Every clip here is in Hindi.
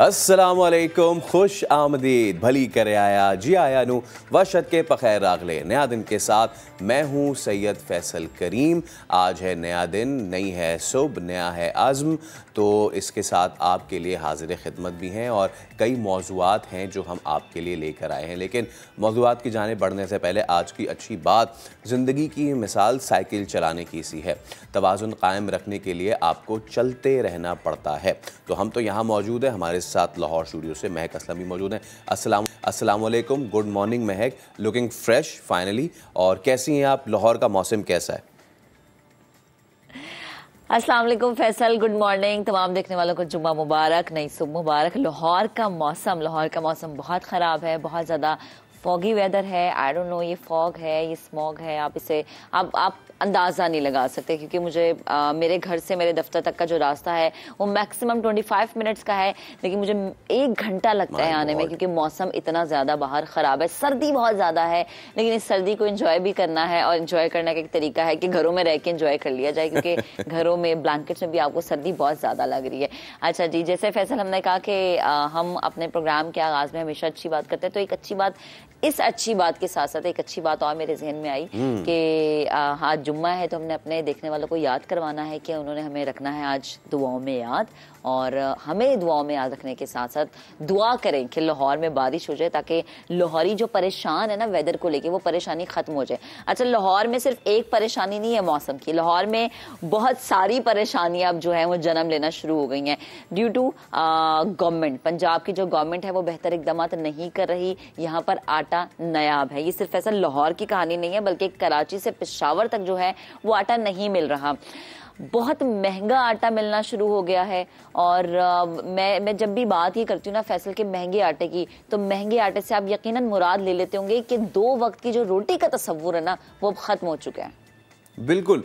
असलम खुश आमदीद भली कर आया जी आया नू वशत के पखैर रागले नया दिन के साथ मैं हूँ सैयद फैसल करीम आज है नया दिन नई है सुबह नया है आज़म तो इसके साथ आपके लिए हाजिर खिदमत भी हैं और कई मौजूद हैं जो हम आपके लिए लेकर आए हैं लेकिन मौजूद की जाने बढ़ने से पहले आज की अच्छी बात ज़िंदगी की मिसाल साइकिल चलाने की सी है तोज़ुन कायम रखने के लिए आपको चलते रहना पड़ता है तो हम तो यहाँ मौजूद हैं हमारे साथ लाहौर स्टूडियो से महक असलमी मौजूद हैं Aslam Aslam good morning Mahak looking fresh finally और कैसी हैं आप लाहौर का मौसम कैसा है असलम फैसल गुड मॉर्निंग तमाम देखने वालों को जुम्मा मुबारक नई सुबह मुबारक लाहौर का मौसम लाहौर का मौसम बहुत ख़राब है बहुत ज़्यादा फॉगी वेदर है आई डोंट नो ये फॉग है ये स्मॉग है आप इसे आप आप अंदाज़ा नहीं लगा सकते क्योंकि मुझे आ, मेरे घर से मेरे दफ्तर तक का जो रास्ता है वो मैक्सिमम 25 मिनट्स का है लेकिन मुझे एक घंटा लगता My है आने God. में क्योंकि मौसम इतना ज़्यादा बाहर ख़राब है सर्दी बहुत ज़्यादा है लेकिन इस सर्दी को इन्जॉय भी करना है और इन्जॉय करने का एक तरीका है कि घरों में रह के इन्जॉय कर लिया जाए क्योंकि घरों में ब्लैंकेट्स में भी आपको सर्दी बहुत ज़्यादा लग रही है अच्छा जी जैसे फैसल हमने कहा कि हम अपने प्रोग्राम के आगाज़ में हमेशा अच्छी बात करते हैं तो एक अच्छी बात इस अच्छी बात के साथ साथ एक अच्छी बात और मेरे जहन में आई हम्म। कि आज जुम्मा है तो हमने अपने देखने वालों को याद करवाना है कि उन्होंने हमें रखना है आज दुआओं में याद और हमें दुआओं में याद रखने के साथ साथ दुआ करें कि लाहौर में बारिश हो जाए ताकि लाहौरी जो परेशान है ना वेदर को लेके वो परेशानी ख़त्म हो जाए अच्छा लाहौर में सिर्फ एक परेशानी नहीं है मौसम की लाहौर में बहुत सारी परेशानियाँ अब जो है वो जन्म लेना शुरू हो गई हैं ड्यू टू गवर्नमेंट पंजाब की जो गवर्नमेंट है वो बेहतर इकदाम नहीं कर रही यहाँ पर आटा नायाब है ये सिर्फ ऐसा लाहौर की कहानी नहीं है बल्कि कराची से पिशावर तक जो है वो आटा नहीं मिल रहा बहुत महंगा आटा मिलना शुरू हो गया है और मैं मैं जब भी बात ही करती हूँ ना फैसल के महंगे आटे की तो महंगे आटे से आप यकीन मुराद ले लेते होंगे कि दो वक्त की जो रोटी का तस्वूर है ना वो अब ख़त्म हो चुका है बिल्कुल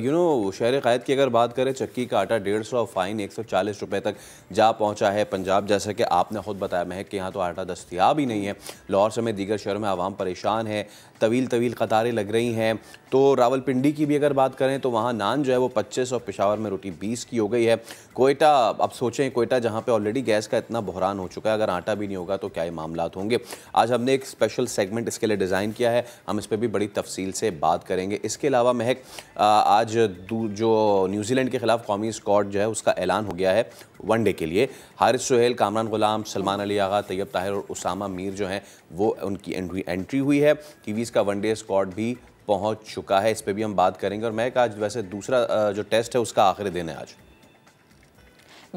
यू नो शहर क़ायद की अगर बात करें चक्की का आटा डेढ़ सौ फ़ाइन एक सौ चालीस रुपये तक जा पहुंचा है पंजाब जैसा कि आपने खुद बताया महक कि यहाँ तो आटा दस्तियाब ही नहीं है लाहौर समेत दीगर शहरों में आवाम परेशान है तवील तवील कतारें लग रही हैं तो रावलपिंडी की भी अगर बात करें तो वहाँ नान जो है वो पच्चीस और पिशावर में रोटी बीस की हो गई है कोयटा अब सोचें कोयटा जहाँ पर ऑलरेडी गैस का इतना बहरान हो चुका है अगर आटा भी नहीं होगा तो क्या ये मामला होंगे आज हमने एक स्पेशल सेगमेंट इसके लिए डिज़ाइन किया है हम इस पर भी बड़ी तफसील से बात करेंगे इसके अलावा महक आज जो न्यूजीलैंड के खिलाफ कौमी स्कॉड जो है उसका ऐलान हो गया है वनडे के लिए हारिस सुहेल कामरान गुलाम सलमान अली आगा तैयब ताहिर और उसामा मीर जो हैं वो उनकी एंट्री हुई है टी सीरीज़ का वनडे स्क्वाड भी पहुंच चुका है इस पर भी हम बात करेंगे और मैं आज वैसे दूसरा जो टेस्ट है उसका आखिरी दिन है आज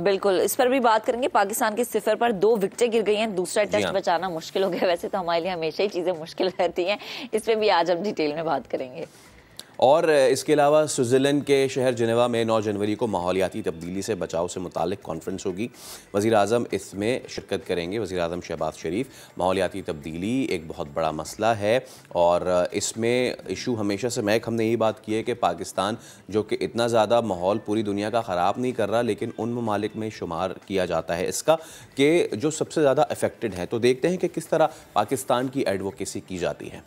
बिल्कुल इस पर भी बात करेंगे पाकिस्तान के सिफर पर दो विकटें गिर गई हैं दूसरा टेस्ट हाँ। बचाना मुश्किल हो गया वैसे तो हमारे लिए हमेशा ही चीज़ें मुश्किल रहती हैं इस पर भी आज हम डिटेल में बात करेंगे और इसके अलावा स्विट्ज़रलैंड के शहर जनेवा में 9 जनवरी को माहौलियाती तब्दीली से बचाव से मुतल कॉन्फ्रेंस होगी वज़ी अजम इसमें शिरकत करेंगे वज़ी अजम शहबाज शरीफ माहौलियाती तब्दीली एक बहुत बड़ा मसला है और इसमें इशू हमेशा से महक हमने यही बात की है कि पाकिस्तान जो कि इतना ज़्यादा माहौल पूरी दुनिया का ख़राब नहीं कर रहा लेकिन उन ममालिक में शुमार किया जाता है इसका कि जो सबसे ज़्यादा अफेक्टेड है तो देखते हैं कि किस तरह पाकिस्तान की एडवोकेसी की जाती है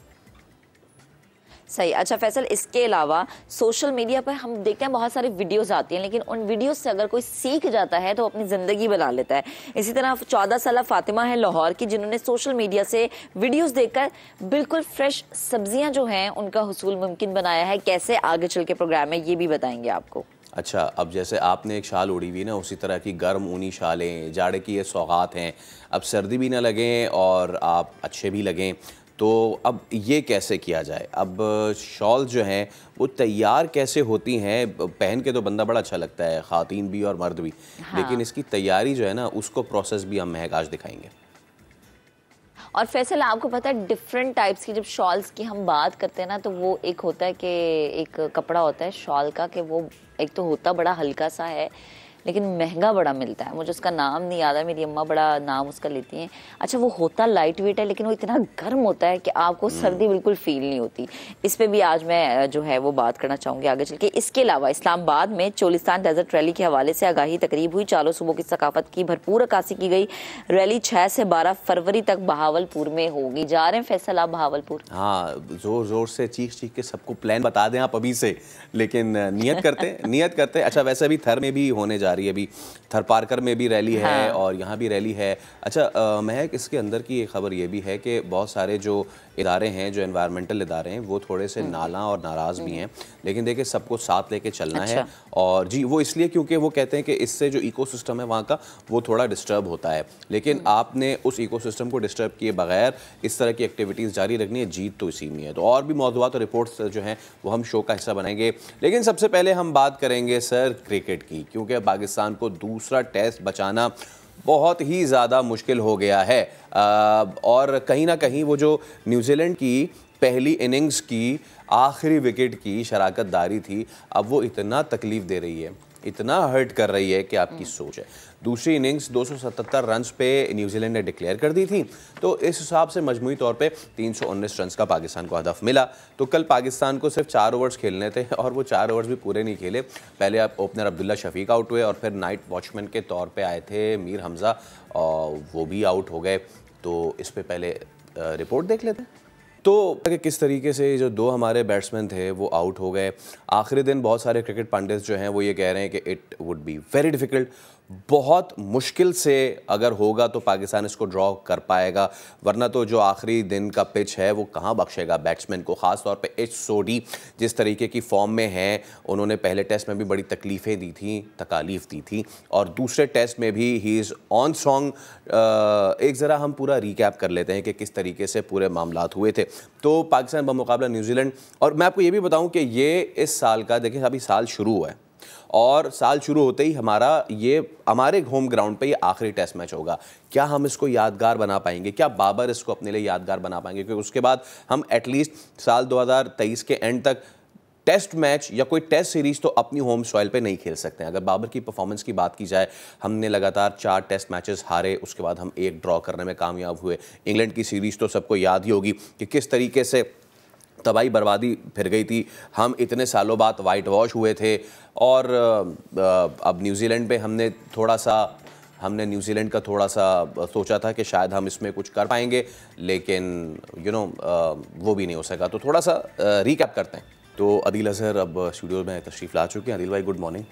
सही अच्छा फैसल इसके अलावा सोशल मीडिया पर हम देखते हैं बहुत सारे वीडियोस आती हैं लेकिन उन वीडियोस से अगर कोई सीख जाता है तो अपनी ज़िंदगी बना लेता है इसी तरह चौदह साल फातिमा है लाहौर की जिन्होंने सोशल मीडिया से वीडियोस देखकर बिल्कुल फ्रेश सब्जियां जो हैं उनका हसूल मुमकिन बनाया है कैसे आगे चल के प्रोग्राम है ये भी बताएंगे आपको अच्छा अब जैसे आपने एक शाल उड़ी हुई ना उसी तरह की गर्म ऊनी शालें जाड़े की ये सौगात हैं अब सर्दी भी ना लगें और आप अच्छे भी लगें तो अब ये कैसे किया जाए अब शॉल जो हैं वो तैयार कैसे होती हैं पहन के तो बंदा बड़ा अच्छा लगता है ख़ातिन भी और मर्द भी हाँ। लेकिन इसकी तैयारी जो है ना उसको प्रोसेस भी हम महकाश दिखाएंगे और फैसल आपको पता है डिफरेंट टाइप्स की जब शॉल्स की हम बात करते हैं ना तो वो एक होता है कि एक कपड़ा होता है शॉल का कि वो एक तो होता बड़ा हल्का सा है लेकिन महंगा बड़ा मिलता है मुझे उसका नाम नहीं याद है मेरी अम्मा बड़ा नाम उसका लेती हैं अच्छा वो होता लाइट वेट है लेकिन वो इतना गर्म होता है कि आपको हम्म। सर्दी बिल्कुल फील नहीं होती इस पर भी आज मैं जो है वो बात करना चाहूँगी आगे चल के इसके अलावा इस्लामाबाद में चोलिस्तान डेजर्ट रैली के हवाले से आगाही तकरीब हुई चारों सूबों की सकाफत की भरपूर अक्सी की गई रैली छः से बारह फरवरी तक बहावलपुर में होगी जा रहे हैं फैसल आप बहावलपुर हाँ जोर जोर से चीख चीख के सबको प्लान बता दें आप अभी से लेकिन नियत करते नियत करते अच्छा वैसे भी थर में भी होने जा रही है अभी थरपारकर में भी रैली है हाँ। और यहाँ भी रैली है अच्छा महक इसके अंदर की एक खबर ये भी है कि बहुत सारे जो इदारे हैं जो इन्वायरमेंटल इदारे हैं वो थोड़े से हम्म। नाला और नाराज़ भी हैं हम्म। लेकिन देखिए सबको साथ लेके चलना अच्छा। है और जी वो इसलिए क्योंकि वो कहते हैं कि इससे जो इकोसिस्टम है वहाँ का वो थोड़ा डिस्टर्ब होता है लेकिन हम्म। आपने उस इकोसिस्टम को डिस्टर्ब किए बगैर इस तरह की एक्टिविटीज़ जारी रखनी है जीत तो इसी में है तो और भी मौजूद और रिपोर्ट्स जो हैं वो हम शो का हिस्सा बनाएंगे लेकिन सबसे पहले हम बात करेंगे सर क्रिकेट की क्योंकि पाकिस्तान पाकिस्तान को दूसरा टेस्ट बचाना बहुत ही ज़्यादा मुश्किल हो गया है और कहीं ना कहीं वो जो न्यूजीलैंड की पहली इनिंग्स की आखिरी विकेट की शराकत दारी थी अब वो इतना तकलीफ़ दे रही है इतना हर्ट कर रही है कि आपकी हम्म। सोच है दूसरी इनिंग्स 277 रन्स पे न्यूजीलैंड ने डिक्लेयर कर दी थी तो इस हिसाब से मजमू तौर पे 319 रन्स का पाकिस्तान को हदफ मिला तो कल पाकिस्तान को सिर्फ चार ओवर्स खेलने थे और वो चार ओवर्स भी पूरे नहीं खेले पहले आप ओपनर अब्दुल्ला शफीक आउट हुए और फिर नाइट वॉचमैन के तौर पर आए थे मीर हमज़ा वो भी आउट हो गए तो इस पर पहले रिपोर्ट देख लेते हैं तो किस तरीके से जो दो हमारे बैट्समैन थे वो आउट हो गए आखिरी दिन बहुत सारे क्रिकेट पंडित जो हैं वो ये कह रहे हैं कि it would be very difficult बहुत मुश्किल से अगर होगा तो पाकिस्तान इसको ड्रॉ कर पाएगा वरना तो जो आखिरी दिन का पिच है वो कहाँ बख्शेगा बैट्समैन को ख़ास तौर पे एच सोडी जिस तरीके की फॉर्म में हैं उन्होंने पहले टेस्ट में भी बड़ी तकलीफ़ें दी थी तकालीफ दी थी और दूसरे टेस्ट में भी ही इज़ ऑन सॉन्ग एक ज़रा हम पूरा रिकैप कर लेते हैं कि किस तरीके से पूरे मामला हुए थे तो पाकिस्तान बमुकाबला न्यूजीलैंड और मैं आपको ये भी बताऊँ कि ये इस साल का देखिए अभी साल शुरू हुआ है और साल शुरू होते ही हमारा ये हमारे होम ग्राउंड पे ये आखिरी टेस्ट मैच होगा क्या हम इसको यादगार बना पाएंगे क्या बाबर इसको अपने लिए यादगार बना पाएंगे क्योंकि उसके बाद हम एटलीस्ट साल 2023 के एंड तक टेस्ट मैच या कोई टेस्ट सीरीज तो अपनी होम सॉइल पे नहीं खेल सकते हैं अगर बाबर की परफॉर्मेंस की बात की जाए हमने लगातार चार टेस्ट मैचेस हारे उसके बाद हम एक ड्रॉ करने में कामयाब हुए इंग्लैंड की सीरीज तो सबको याद ही होगी कि किस तरीके से तबाही बर्बादी फिर गई थी हम इतने सालों बाद वाइट वॉश हुए थे और अब न्यूजीलैंड पे हमने थोड़ा सा हमने न्यूजीलैंड का थोड़ा सा सोचा था कि शायद हम इसमें कुछ कर पाएंगे लेकिन यू you नो know, वो भी नहीं हो सका तो थोड़ा सा रिकैप करते हैं तो अदिल अजहर अब स्टूडियो में तशरीफ ला चुके हैं अदिल भाई good morning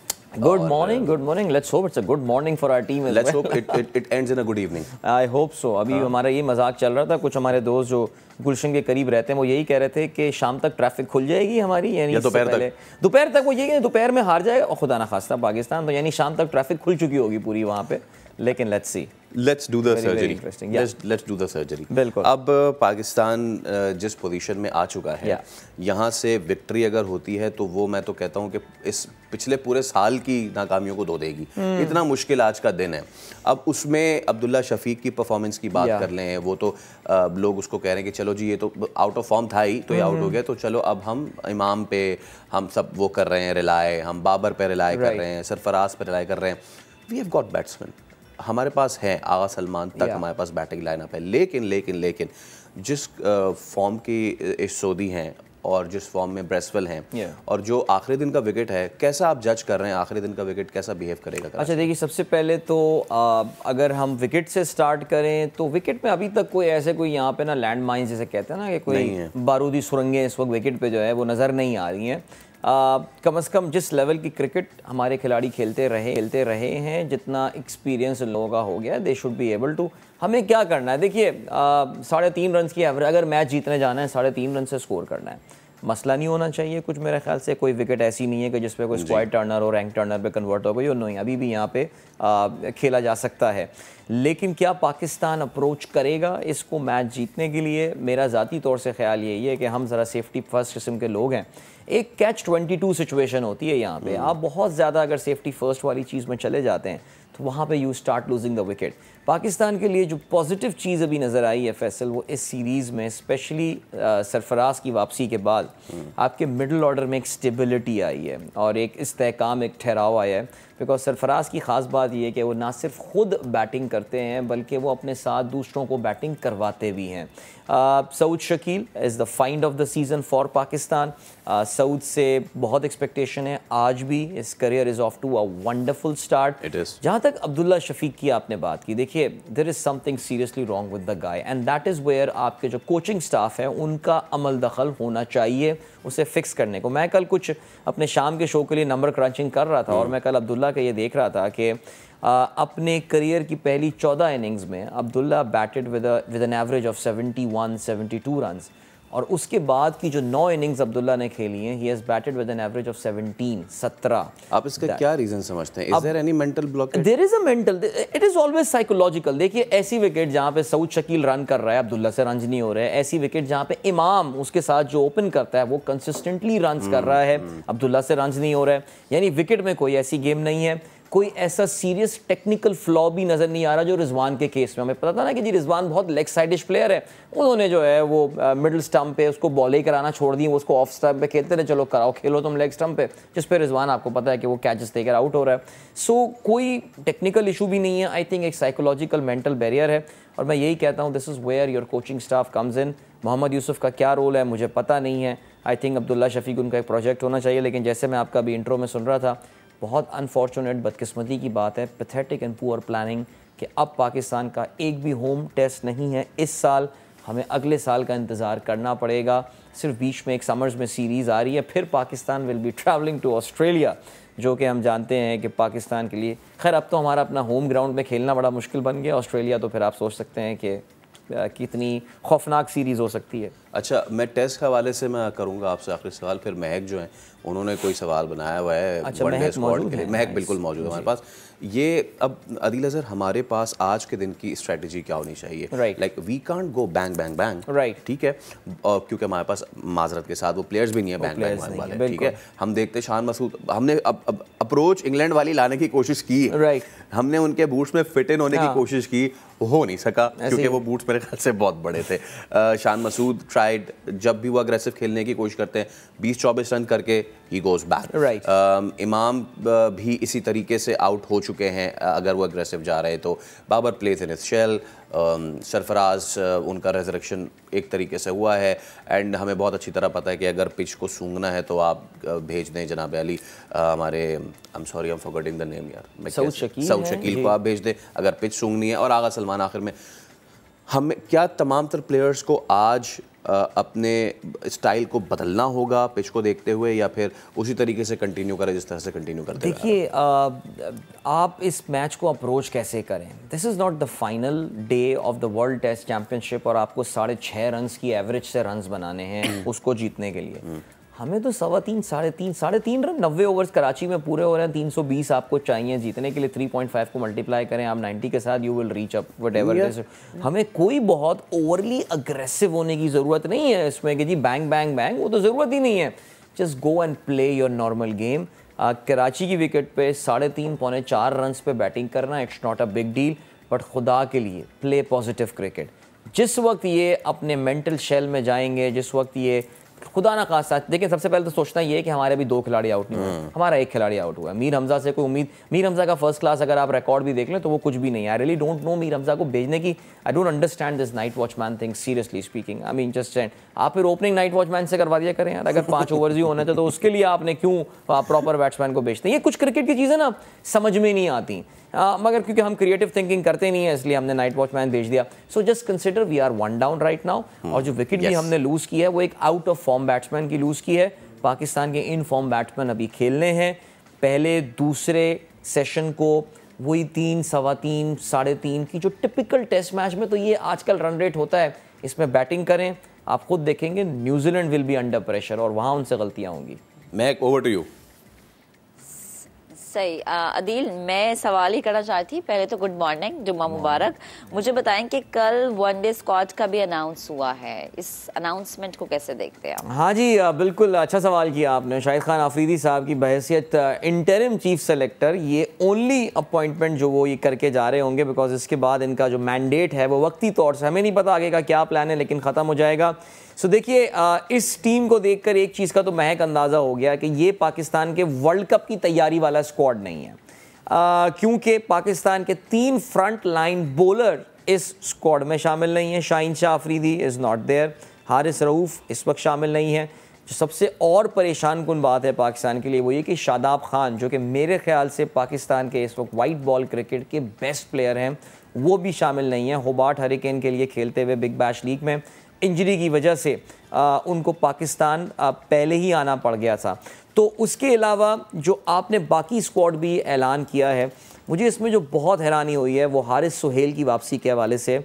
good morning good morning let's hope it's a good morning for our team let's hope it it it ends in a good evening I hope so अभी हाँ. हमारा ये मजाक चल रहा था कुछ हमारे दोस्त जो गुलशन के करीब रहते हैं वो यही कह रहे थे कि शाम तक ट्रैफिक खुल जाएगी हमारी यानी या दोपहर तक दोपहर तक वो यही दोपहर में हार जाएगा खुदा ना खास्ता पाकिस्तान तो यानी शाम तक ट्रैफिक खुल चुकी होगी पूरी वहाँ पे लेकिन let's see let's do the surgery let's do the surgery बिल्कुल अब uh, पाकिस्तान uh, जिस पोजीशन में आ चुका है yeah. यहाँ से विक्ट्री अगर होती है तो वो मैं तो कहता हूँ कि इस पिछले पूरे साल की नाकामियों को धो देगी hmm. इतना मुश्किल आज का दिन है अब उसमें अब्दुल्ला शफीक की परफॉर्मेंस की बात yeah. कर लें वो तो uh, लोग उसको कह रहे हैं कि चलो जी ये तो आउट ऑफ फॉर्म था ही तो ये hmm. आउट हो गया तो चलो अब हम इमाम पे हम सब वो कर रहे हैं रिलाए हम बाबर पे रिलाए कर रहे हैं सरफराज पे रिलाए कर रहे हैं वी हैव गॉट बैट्समैन हमारे पास हैं आगा सलमान तक हमारे पास बैटिंग लाइनअप है लेकिन लेकिन लेकिन जिस फॉर्म की इस सोदी हैं और जिस फॉर्म में ब्रेसवेल हैं और जो आखिरी दिन का विकेट है कैसा आप जज कर रहे हैं आखिरी दिन का विकेट कैसा बिहेव करेगा अच्छा देखिए सबसे पहले तो आ, अगर हम विकेट से स्टार्ट करें तो विकेट में अभी तक कोई ऐसे कोई यहाँ पे ना लैंड माइन जैसे कहते हैं ना कि कोई बारूदी सुरंगें इस वक्त विकेट पे जो है वो नज़र नहीं आ रही हैं कम से कम जिस लेवल की क्रिकेट हमारे खिलाड़ी खेलते रहे खेलते रहे हैं जितना एक्सपीरियंस लोगों का हो गया they should be able to हमें क्या करना है देखिए साढ़े तीन रन की एवरेज अगर मैच जीतने जाना है साढ़े तीन रन से स्कोर करना है मसला नहीं होना चाहिए कुछ मेरे ख्याल से कोई विकेट ऐसी नहीं है कि जिस कोई स्क्वाड टर्नर और रैंक टर्नर पे कन्वर्ट हो गई और नहीं अभी भी यहाँ पे आ, खेला जा सकता है लेकिन क्या पाकिस्तान अप्रोच करेगा इसको मैच जीतने के लिए मेरा ज़ाती तौर से ख्याल यही है कि हम ज़रा सेफ्टी फर्स्ट किस्म के लोग हैं एक कैच 22 सिचुएशन होती है यहाँ पे हम्म। आप बहुत ज़्यादा अगर सेफ्टी फर्स्ट वाली चीज़ में चले जाते हैं तो वहाँ पे you start losing the wicket Pakistan के लिए जो पॉजिटिव चीज़ अभी नज़र आई है फैसल वो इस सीरीज़ में स्पेशली सरफराज की वापसी के बाद हम्म। आपके मिडल ऑर्डर में एक स्टेबिलिटी आई है और एक इस्तेकाम एक ठहराव आया है बिकॉज सरफराज की ख़ास बात यह कि वो ना सिर्फ ख़ुद बैटिंग करते हैं बल्कि वो अपने साथ दूसरों को बैटिंग करवाते भी हैं Saud Shakeel is the find of the season for Pakistan Saud से बहुत एक्सपेक्टेशन है आज भी इस career is off to a wonderful start जहाँ तक अब्दुल्ला शफीक की आपने बात की देखिए there is something seriously wrong with the guy and that is where आपके जो कोचिंग स्टाफ है उनका अमल दखल होना चाहिए उसे फ़िक्स करने को मैं कल कुछ अपने शाम के शो के लिए नंबर क्रंचिंग कर रहा था और हम्म। मैं कल अब्दुल्ला के ये देख रहा था कि अपने करियर की पहली चौदह इनिंग्स में Abdullah batted with with an average of seventy seventy two run और उसके बाद की जो नौ इनिंग्स अब्दुल्ला ने खेली हैं he has batted with an average of 17 17 आप इसका that. क्या रीजन समझते हैं is there any mental block there is a mental it is always psychological देखिए ऐसी विकेट जहां पे सऊद शकील रन कर रहा है अब्दुल्ला से रन नहीं हो रहे हैं ऐसी विकेट जहां पे इमाम उसके साथ जो ओपन करता है वो कंसिस्टेंटली रन कर रहा है hmm, hmm. अब्दुल्ला से रन नहीं हो रहा है यानी विकेट में कोई ऐसी गेम नहीं है कोई ऐसा सीरियस टेक्निकल फ्लॉ भी नज़र नहीं आ रहा जो रिजवान के केस में हमें पता था ना कि जी रिजवान बहुत लेग साइडिश प्लेयर है उन्होंने जो है वो मिडल स्टम्प पे उसको बॉल ही कराना छोड़ दी वो उसको ऑफ स्टम्प पे खेलते रहे चलो कराओ खेलो तुम लेग स्टम्प पे जिस पर रिजवान आपको पता है कि वो कैचेस देकर आउट हो रहा है सो so, कोई टेक्निकल इशू भी नहीं है आई थिंक एक साइकोलॉजिकल मेंटल बैरियर है और मैं यही कहता हूँ this is where your coaching staff comes in Mohammad Yousuf का क्या रोल है मुझे पता नहीं है आई थिंक अब्दुल्ला शफीक उनका एक प्रोजेक्ट होना चाहिए लेकिन जैसे मैं आपका अभी इंट्रो में सुन रहा था बहुत अनफॉर्चुनेट बदकिस्मती की बात है पैथेटिक एंड पुअर प्लानिंग कि अब पाकिस्तान का एक भी होम टेस्ट नहीं है इस साल हमें अगले साल का इंतज़ार करना पड़ेगा सिर्फ बीच में एक समर्स में सीरीज़ आ रही है फिर Pakistan will be travelling to Australia जो कि हम जानते हैं कि पाकिस्तान के लिए खैर अब तो हमारा अपना होम ग्राउंड में खेलना बड़ा मुश्किल बन गया ऑस्ट्रेलिया तो फिर आप सोच सकते हैं कि कितनी खौफनाक सीरीज़ हो सकती है अच्छा मैं टेस्ट के हवाले से मैं करूँगा आपसे आखिरी सवाल फिर महक जो है उन्होंने कोई सवाल बनाया हुआ है अच्छा, वनडे स्क्वाड के लिए महक बिल्कुल मौजूद है हमारे पास ये अब अदिल अजहर हमारे पास आज के दिन की स्ट्रेटजी क्या होनी चाहिए like we can't go bang bang bang right ठीक है uh, क्योंकि हमारे पास माजरत के साथ वो प्लेयर्स भी नहीं है बैंग बैंग बैंग वाले ठीक है हम देखते शान मसूद हमने अब अप्रोच इंग्लैंड वाली लाने की कोशिश की राइट हमने उनके बूट्स में फिट इन होने की हाँ। कोशिश की हो नहीं सका क्योंकि वो बूट्स मेरे ख्याल से बहुत बड़े थे शान मसूद ट्राइड जब भी वो अग्रेसिव खेलने की कोशिश करते हैं बीस चौबीस रन करके ही गोज़ बैक राइट इमाम भी इसी तरीके से आउट हो चुके हैं uh, अगर वो अग्रेसिव जा रहे तो बाबर प्लेस इन इस शेल सरफराज uh, उनका रेजरेक्शन एक तरीके से हुआ है एंड हमें बहुत अच्छी तरह पता है कि अगर पिच को सूंघना है तो आप uh, भेज दें जनाब अली हमारे I am sorry I am the name यार सऊद शकील सऊद शकील को आप भेज दें अगर पिच सूंघनी है और आगा सलमान आखिर में हम क्या तमाम तर प्लेयर्स को आज अपने स्टाइल को बदलना होगा पिच को देखते हुए या फिर उसी तरीके से कंटिन्यू करें जिस तरह से कंटिन्यू करते देखिए आप इस मैच को अप्रोच कैसे करें this is not the final day of the world test championship और आपको साढ़े छः रन की एवरेज से रन बनाने हैं उसको जीतने के लिए हमें तो सवा तीन साढ़े तीन साढ़े तीन रन नब्बे ओवर्स कराची में पूरे हो रहे हैं तीन सौ बीस आपको चाहिए जीतने के लिए थ्री पॉइंट फाइव को मल्टीप्लाई करें आप नाइन्टी के साथ you will reach up whatever हमें कोई बहुत ओवरली अग्रेसिव होने की ज़रूरत नहीं है इसमें कि जी बैंग बैंग बैंग वो तो ज़रूरत ही नहीं है just go and play your normal game Karachi की विकेट पे साढ़े तीन पौने चार रन पे बैटिंग करना it's not a big deal but खुदा के लिए प्ले पॉजिटिव क्रिकेट जिस वक्त ये अपने मेंटल शेल में जाएंगे जिस वक्त ये खुदा ना खास देखिए सबसे पहले तो सोचना ये है कि हमारे अभी दो खिलाड़ी आउट नहीं हुए हम्म। हमारा एक खिलाड़ी आउट हुआ मीर हमजा से कोई उम्मीद मीर हमजा का फर्स्ट क्लास अगर आप रिकॉर्ड भी देख लें तो वो कुछ भी नहीं I really don't know Mir Hamza को भेजने की I don't understand this night watchman thing seriously speaking I mean just and आप फिर ओपनिंग नाइट वॉचमैन से करवा दिया करें यार अगर पाँच ओवर्स ही होने थे तो उसके लिए आपने क्यों प्रॉपर बैट्समैन को भेजते हैं ये कुछ क्रिकेट की चीज़ें ना समझ में नहीं आती हाँ, मगर क्योंकि हम क्रिएटिव थिंकिंग करते नहीं है इसलिए हमने नाइट वॉचमैन भेज दिया so just consider we are one down right now और जो विकेट yes. भी हमने लूज की है वो एक आउट ऑफ फॉर्म बैट्समैन की लूज की है पाकिस्तान के इन फॉर्म बैट्समैन अभी खेलने हैं पहले दूसरे सेशन को वही तीन सवा तीन साढ़े तीन की जो टिपिकल टेस्ट मैच में तो ये आजकल रन रेट होता है इसमें बैटिंग करें आप खुद देखेंगे New Zealand will be under pressure और वहाँ उनसे गलतियाँ होंगी मैक ओवर टू यू सही अदील मैं सवाल ही करना चाहती पहले तो गुड मॉर्निंग जुम्मा मुबारक मुझे बताएं कि कल वनडे स्क्वाड का भी अनाउंस हुआ है इस अनाउंसमेंट को कैसे देखते हैं आप हाँ जी बिल्कुल अच्छा सवाल किया आपने शाहिद खान आफरीदी साहब की बहसीत इंटरम चीफ सेलेक्टर ये ओनली अपॉइंटमेंट जो वो ये करके जा रहे होंगे बिकॉज इसके बाद इनका जो मैंडेट है वो वक्ती तौर से हमें नहीं पता आगे का क्या प्लान है लेकिन ख़त्म हो जाएगा सो देखिए इस टीम को देखकर एक चीज़ का तो महक अंदाज़ा हो गया कि ये पाकिस्तान के वर्ल्ड कप की तैयारी वाला स्क्वाड नहीं है क्योंकि पाकिस्तान के तीन फ्रंट लाइन बॉलर इस स्क्वाड में शामिल नहीं है Shaheen Shah Afridi is not there Haris Rauf इस वक्त शामिल नहीं है जो सबसे और परेशान कन बात है पाकिस्तान के लिए वो ये कि शादाब खान जो कि मेरे ख्याल से पाकिस्तान के इस वक्त वाइट बॉल क्रिकेट के बेस्ट प्लेयर हैं वो भी शामिल नहीं है होबार्ट हरिकेन के लिए खेलते हुए बिग बैश लीग में इंजरी की वजह से आ, उनको पाकिस्तान आ, पहले ही आना पड़ गया था तो उसके अलावा जो आपने बाकी स्क्वाड भी ऐलान किया है मुझे इसमें जो बहुत हैरानी हुई है वो हारिस सुहेल की वापसी के हवाले से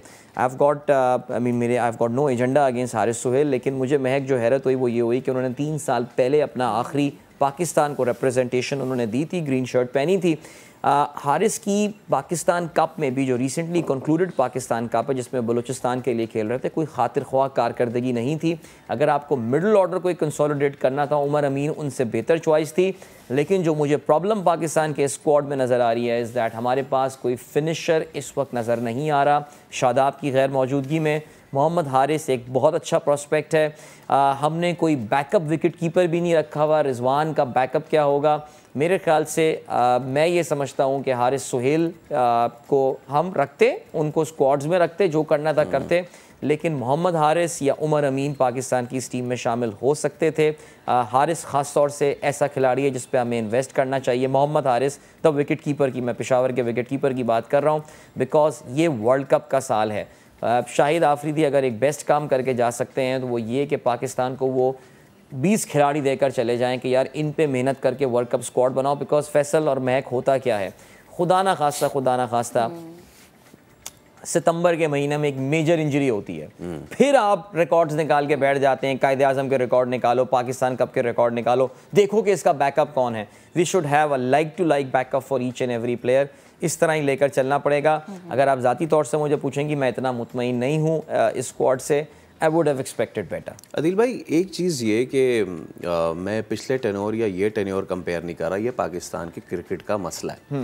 आई गॉट आई मीन मेरे I got no agenda against Haris Sohail लेकिन मुझे महक जो हैरत हुई वो ये हुई कि उन्होंने तीन साल पहले अपना आखिरी पाकिस्तान को रिप्रेजेंटेशन उन्होंने दी थी ग्रीन शर्ट पहनी थी हारिस की पाकिस्तान कप में भी जो रिसेंटली कंक्लूडेड पाकिस्तान कप है जिसमें बलूचिस्तान के लिए खेल रहे थे कोई खातिर ख्वा कारकर्दगी नहीं थी अगर आपको मिडल ऑर्डर कोई कंसोलिडेट करना था उमर अमीन उनसे बेहतर चॉइस थी लेकिन जो मुझे प्रॉब्लम पाकिस्तान के स्क्वाड में नज़र आ रही है इज़ दैट हमारे पास कोई फिनिशर इस वक्त नज़र नहीं आ रहा शादाब की गैर मौजूदगी में मोहम्मद हारिस एक बहुत अच्छा प्रॉस्पेक्ट है आ, हमने कोई बैकअप विकेट कीपर भी नहीं रखा हुआ रिजवान का बैकअप क्या होगा मेरे ख्याल से आ, मैं ये समझता हूँ कि हारिस सुहेल को हम रखते उनको स्क्वाड्स में रखते जो करना था करते लेकिन मोहम्मद हारिस या उमर अमीन पाकिस्तान की इस टीम में शामिल हो सकते थे आ, हारिस ख़ास तौर से ऐसा खिलाड़ी है जिस पर हमें इन्वेस्ट करना चाहिए मोहम्मद हारिस तब विकेट कीपर की मैं पेशावर के विकेट कीपर की बात कर रहा हूँ बिकॉज ये वर्ल्ड कप का साल है शाहिद आफरीदी अगर एक बेस्ट काम करके जा सकते हैं तो वो ये कि पाकिस्तान को वो बीस खिलाड़ी देकर चले जाएँ कि यार इन पर मेहनत करके वर्ल्ड कप स्क्वाड बनाओ बिकॉज फैसल और महक होता क्या है खुदा ना खास्ता खुदा ना खास्ता सितंबर के महीने में एक मेजर इंजरी होती है हम्म। फिर आप रिकॉर्ड्स निकाल के बैठ जाते हैं कायदे आजम के रिकॉर्ड निकालो पाकिस्तान कप के रिकॉर्ड निकालो देखो कि इसका बैकअप कौन है we should have a like to like backup for each and every player इस तरह ही लेकर चलना पड़ेगा हम्म। अगर आप ज़ाती तौर से मुझे पूछेंगी मैं इतना मुतमिन नहीं हूँ स्क्वाड से I would have expected better Adil भाई एक चीज़ ये कि मैं पिछले टेनोर या ये टेनोर कंपेयर नहीं कर रहा ये पाकिस्तान के क्रिकेट का मसला है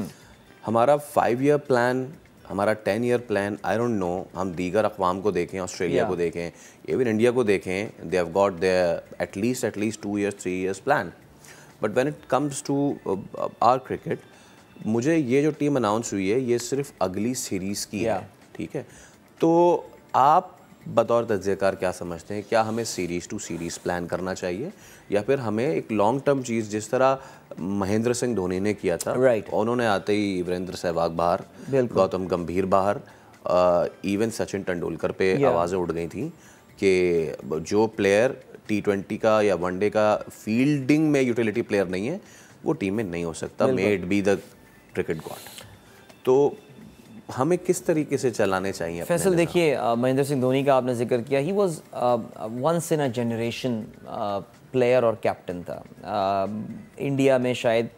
हमारा फाइव ईयर प्लान हमारा ten year plan I don't know हम दीगर अकवाम को देखें ऑस्ट्रेलिया yeah. को देखें इवन इंडिया को देखें they have got their at least at least two years three years plan but when it comes to our cricket मुझे ये जो टीम अनाउंस हुई है ये सिर्फ अगली सीरीज़ की yeah. है ठीक है तो आप बतौर तजयकार क्या समझते हैं क्या हमें सीरीज़ टू सीरीज़ प्लान करना चाहिए या फिर हमें एक लॉन्ग टर्म चीज़ जिस तरह महेंद्र सिंह धोनी ने किया था राइट right. उन्होंने आते ही वीरेंद्र सहवाग बाहर गौतम गंभीर बाहर इवन सचिन तेंदुलकर पे yeah. आवाज़ें उठ गई थी कि जो प्लेयर टी ट्वेंटी का या वनडे का फील्डिंग में यूटिलिटी प्लेयर नहीं है वो टीम में नहीं हो सकता maybe the cricket god तो हमें किस तरीके से चलाने चाहिए फैसल देखिए महेंद्र सिंह धोनी का आपने जिक्र किया he was once in a generation player और कैप्टन था इंडिया में शायद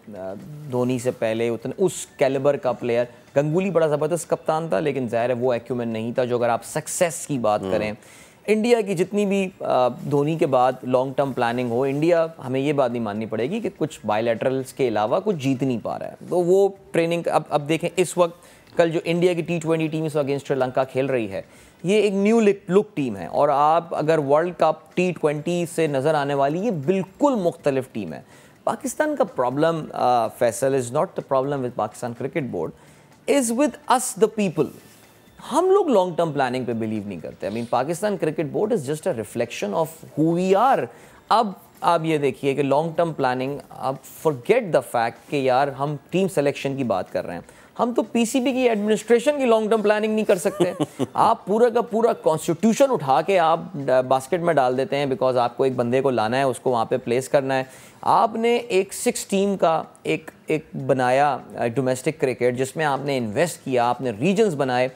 धोनी से पहले उतने उस कैलिबर का प्लेयर गंगुली बड़ा ज़बरदस्त कप्तान था लेकिन ज़ाहिर है वो एक्यूमेंट नहीं था जो अगर आप सक्सेस की बात हम्म। करें इंडिया की जितनी भी धोनी के बाद लॉन्ग टर्म प्लानिंग हो इंडिया हमें ये बात नहीं माननी पड़ेगी कि कुछ बायोलेटरल्स के अलावा कुछ जीत नहीं पा रहा है तो वो ट्रेनिंग अब अब देखें इस वक्त कल जो इंडिया की टी ट्वेंटी टीम इस अगेंस्ट श्रीलंका खेल रही है ये एक न्यू लुक टीम है और आप अगर वर्ल्ड कप टी ट्वेंटी से नज़र आने वाली ये बिल्कुल मुख्तलिफ टीम है पाकिस्तान का problem Faisal is not the problem with Pakistan cricket board is with us the people हम लोग लॉन्ग टर्म प्लानिंग पे बिलीव नहीं करते I mean Pakistan cricket board is just a reflection of who we are अब आप ये देखिए कि लॉन्ग टर्म प्लानिंग आप फॉरगेट द फैक्ट कि यार हम टीम सेलेक्शन की बात कर रहे हैं हम तो पीसीबी की एडमिनिस्ट्रेशन की लॉन्ग टर्म प्लानिंग नहीं कर सकते आप पूरा का पूरा कॉन्स्टिट्यूशन उठा के आप बास्केट में डाल देते हैं बिकॉज आपको एक बंदे को लाना है उसको वहाँ पे प्लेस करना है आपने एक सिक्स टीम का एक एक बनाया डोमेस्टिक क्रिकेट जिसमें आपने इन्वेस्ट किया आपने रीजन्स बनाए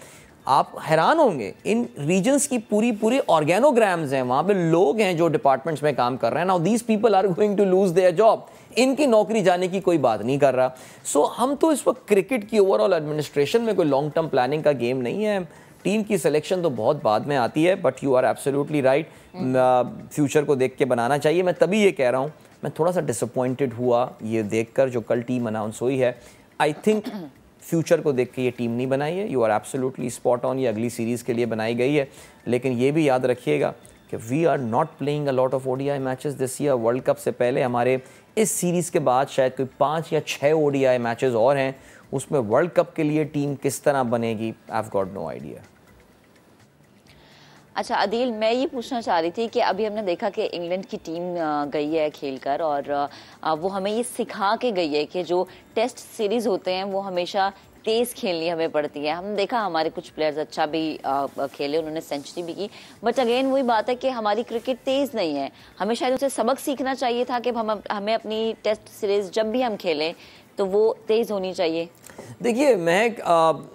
आप हैरान होंगे इन रीजन्स की पूरी पूरी ऑर्गेनोग्राम्स हैं वहाँ पे लोग हैं जो डिपार्टमेंट्स में काम कर रहे हैं now these people are going to lose their job इनकी नौकरी जाने की कोई बात नहीं कर रहा सो so, हम तो इस वक्त क्रिकेट की ओवरऑल एडमिनिस्ट्रेशन में कोई लॉन्ग टर्म प्लानिंग का गेम नहीं है टीम की सिलेक्शन तो बहुत बाद में आती है but you are absolutely right future को देख के बनाना चाहिए मैं तभी ये कह रहा हूँ मैं थोड़ा सा डिसअपॉइंटेड हुआ ये देखकर जो कल टीम अनाउंस हुई है आई थिंक फ्यूचर को देख के ये टीम नहीं बनाई है you are absolutely spot on ये अगली सीरीज़ के लिए बनाई गई है लेकिन ये भी याद रखिएगा कि we are not playing a lot of ODI matches this year world cup से पहले हमारे इस सीरीज़ के बाद शायद कोई पाँच या छः ओडीआई मैचेस और हैं उसमें वर्ल्ड कप के लिए टीम किस तरह बनेगी I have got no idea अच्छा अदील मैं ये पूछना चाह रही थी कि अभी हमने देखा कि इंग्लैंड की टीम गई है खेलकर और वो हमें ये सिखा के गई है कि जो टेस्ट सीरीज़ होते हैं वो हमेशा तेज़ खेलनी हमें पड़ती है हम देखा हमारे कुछ प्लेयर्स अच्छा भी खेले उन्होंने सेंचुरी भी की बट अगेन वही बात है कि हमारी क्रिकेट तेज़ नहीं है हमें शायद उसे सबक सीखना चाहिए था कि हम हमें अपनी टेस्ट सीरीज जब भी हम खेलें तो वो तेज़ होनी चाहिए देखिए Mahak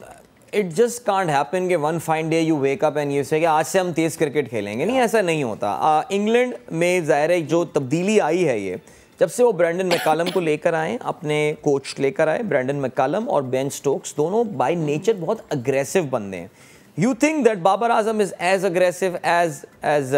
it just can't happen के one fine day you wake up and you say आज से हम तेज़ क्रिकेट खेलेंगे नहीं ऐसा नहीं होता इंग्लैंड में ज़ाहिर है जो तब्दीली आई है ये जब से वो ब्रैंडन मैकालम को लेकर आए अपने कोच लेकर आए ब्रैंडन मैकालम और बेन स्टोक्स दोनों बाय नेचर बहुत अग्रेसिव बंदे हैं you think that Babar Azam is as aggressive as as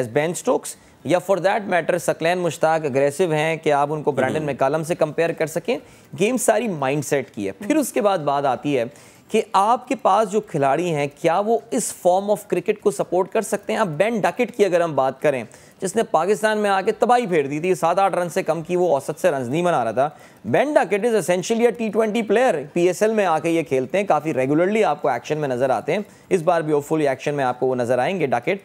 as Ben Stokes या for that matter Saqlain Mushtaq aggressive हैं कि आप उनको ब्रैंडन hmm. मैकालम से कंपेयर कर सकें गेम सारी सेट की है hmm. फिर उसके बाद बात आती है कि आपके पास जो खिलाड़ी हैं क्या वो इस फॉर्म ऑफ क्रिकेट को सपोर्ट कर सकते हैं आप बैन डाकिट की अगर हम बात करें जिसने पाकिस्तान में आके तबाही फेर दी थी सात आठ रन से कम की वो औसत से रन नहीं बना रहा था Ben Duckett is essentially a T twenty player P S L में आके ये खेलते हैं काफ़ी रेगुलरली आपको एक्शन में नज़र आते हैं इस बार भी होपफुली एक्शन में आपको वो नज़र आएंगे डाकेट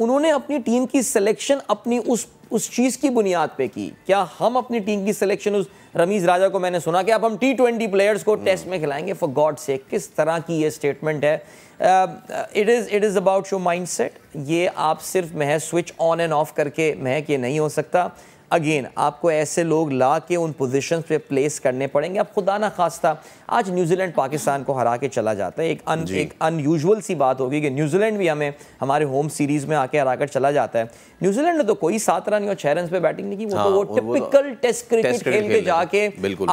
उन्होंने अपनी टीम की सिलेक्शन अपनी उस उस चीज़ की बुनियाद पे की क्या हम अपनी टीम की सिलेक्शन उस रमीज राजा को मैंने सुना कि अब हम टी ट्वेंटी प्लेयर्स को टेस्ट हम्म। में खिलाएंगे फॉर गॉड से किस तरह की ये स्टेटमेंट है it is it is about your mind set ये आप सिर्फ महज स्विच ऑन एंड ऑफ करके महक ये नहीं हो सकता अगेन आपको ऐसे लोग ला के उन पोजिशन पे प्लेस करने पड़ेंगे आप खुदा ना खास्ता आज न्यूजीलैंड पाकिस्तान को हरा के चला जाता है एक अन एक अनयूजल सी बात होगी कि न्यूजीलैंड भी हमें हमारे होम सीरीज़ में आके हरा कर चला जाता है न्यूजीलैंड ने तो कोई सात रन या छः रन पे बैटिंग नहीं की वो तो हाँ, तो वो टिपिकल टेस्ट क्रिकेट खेल के जाके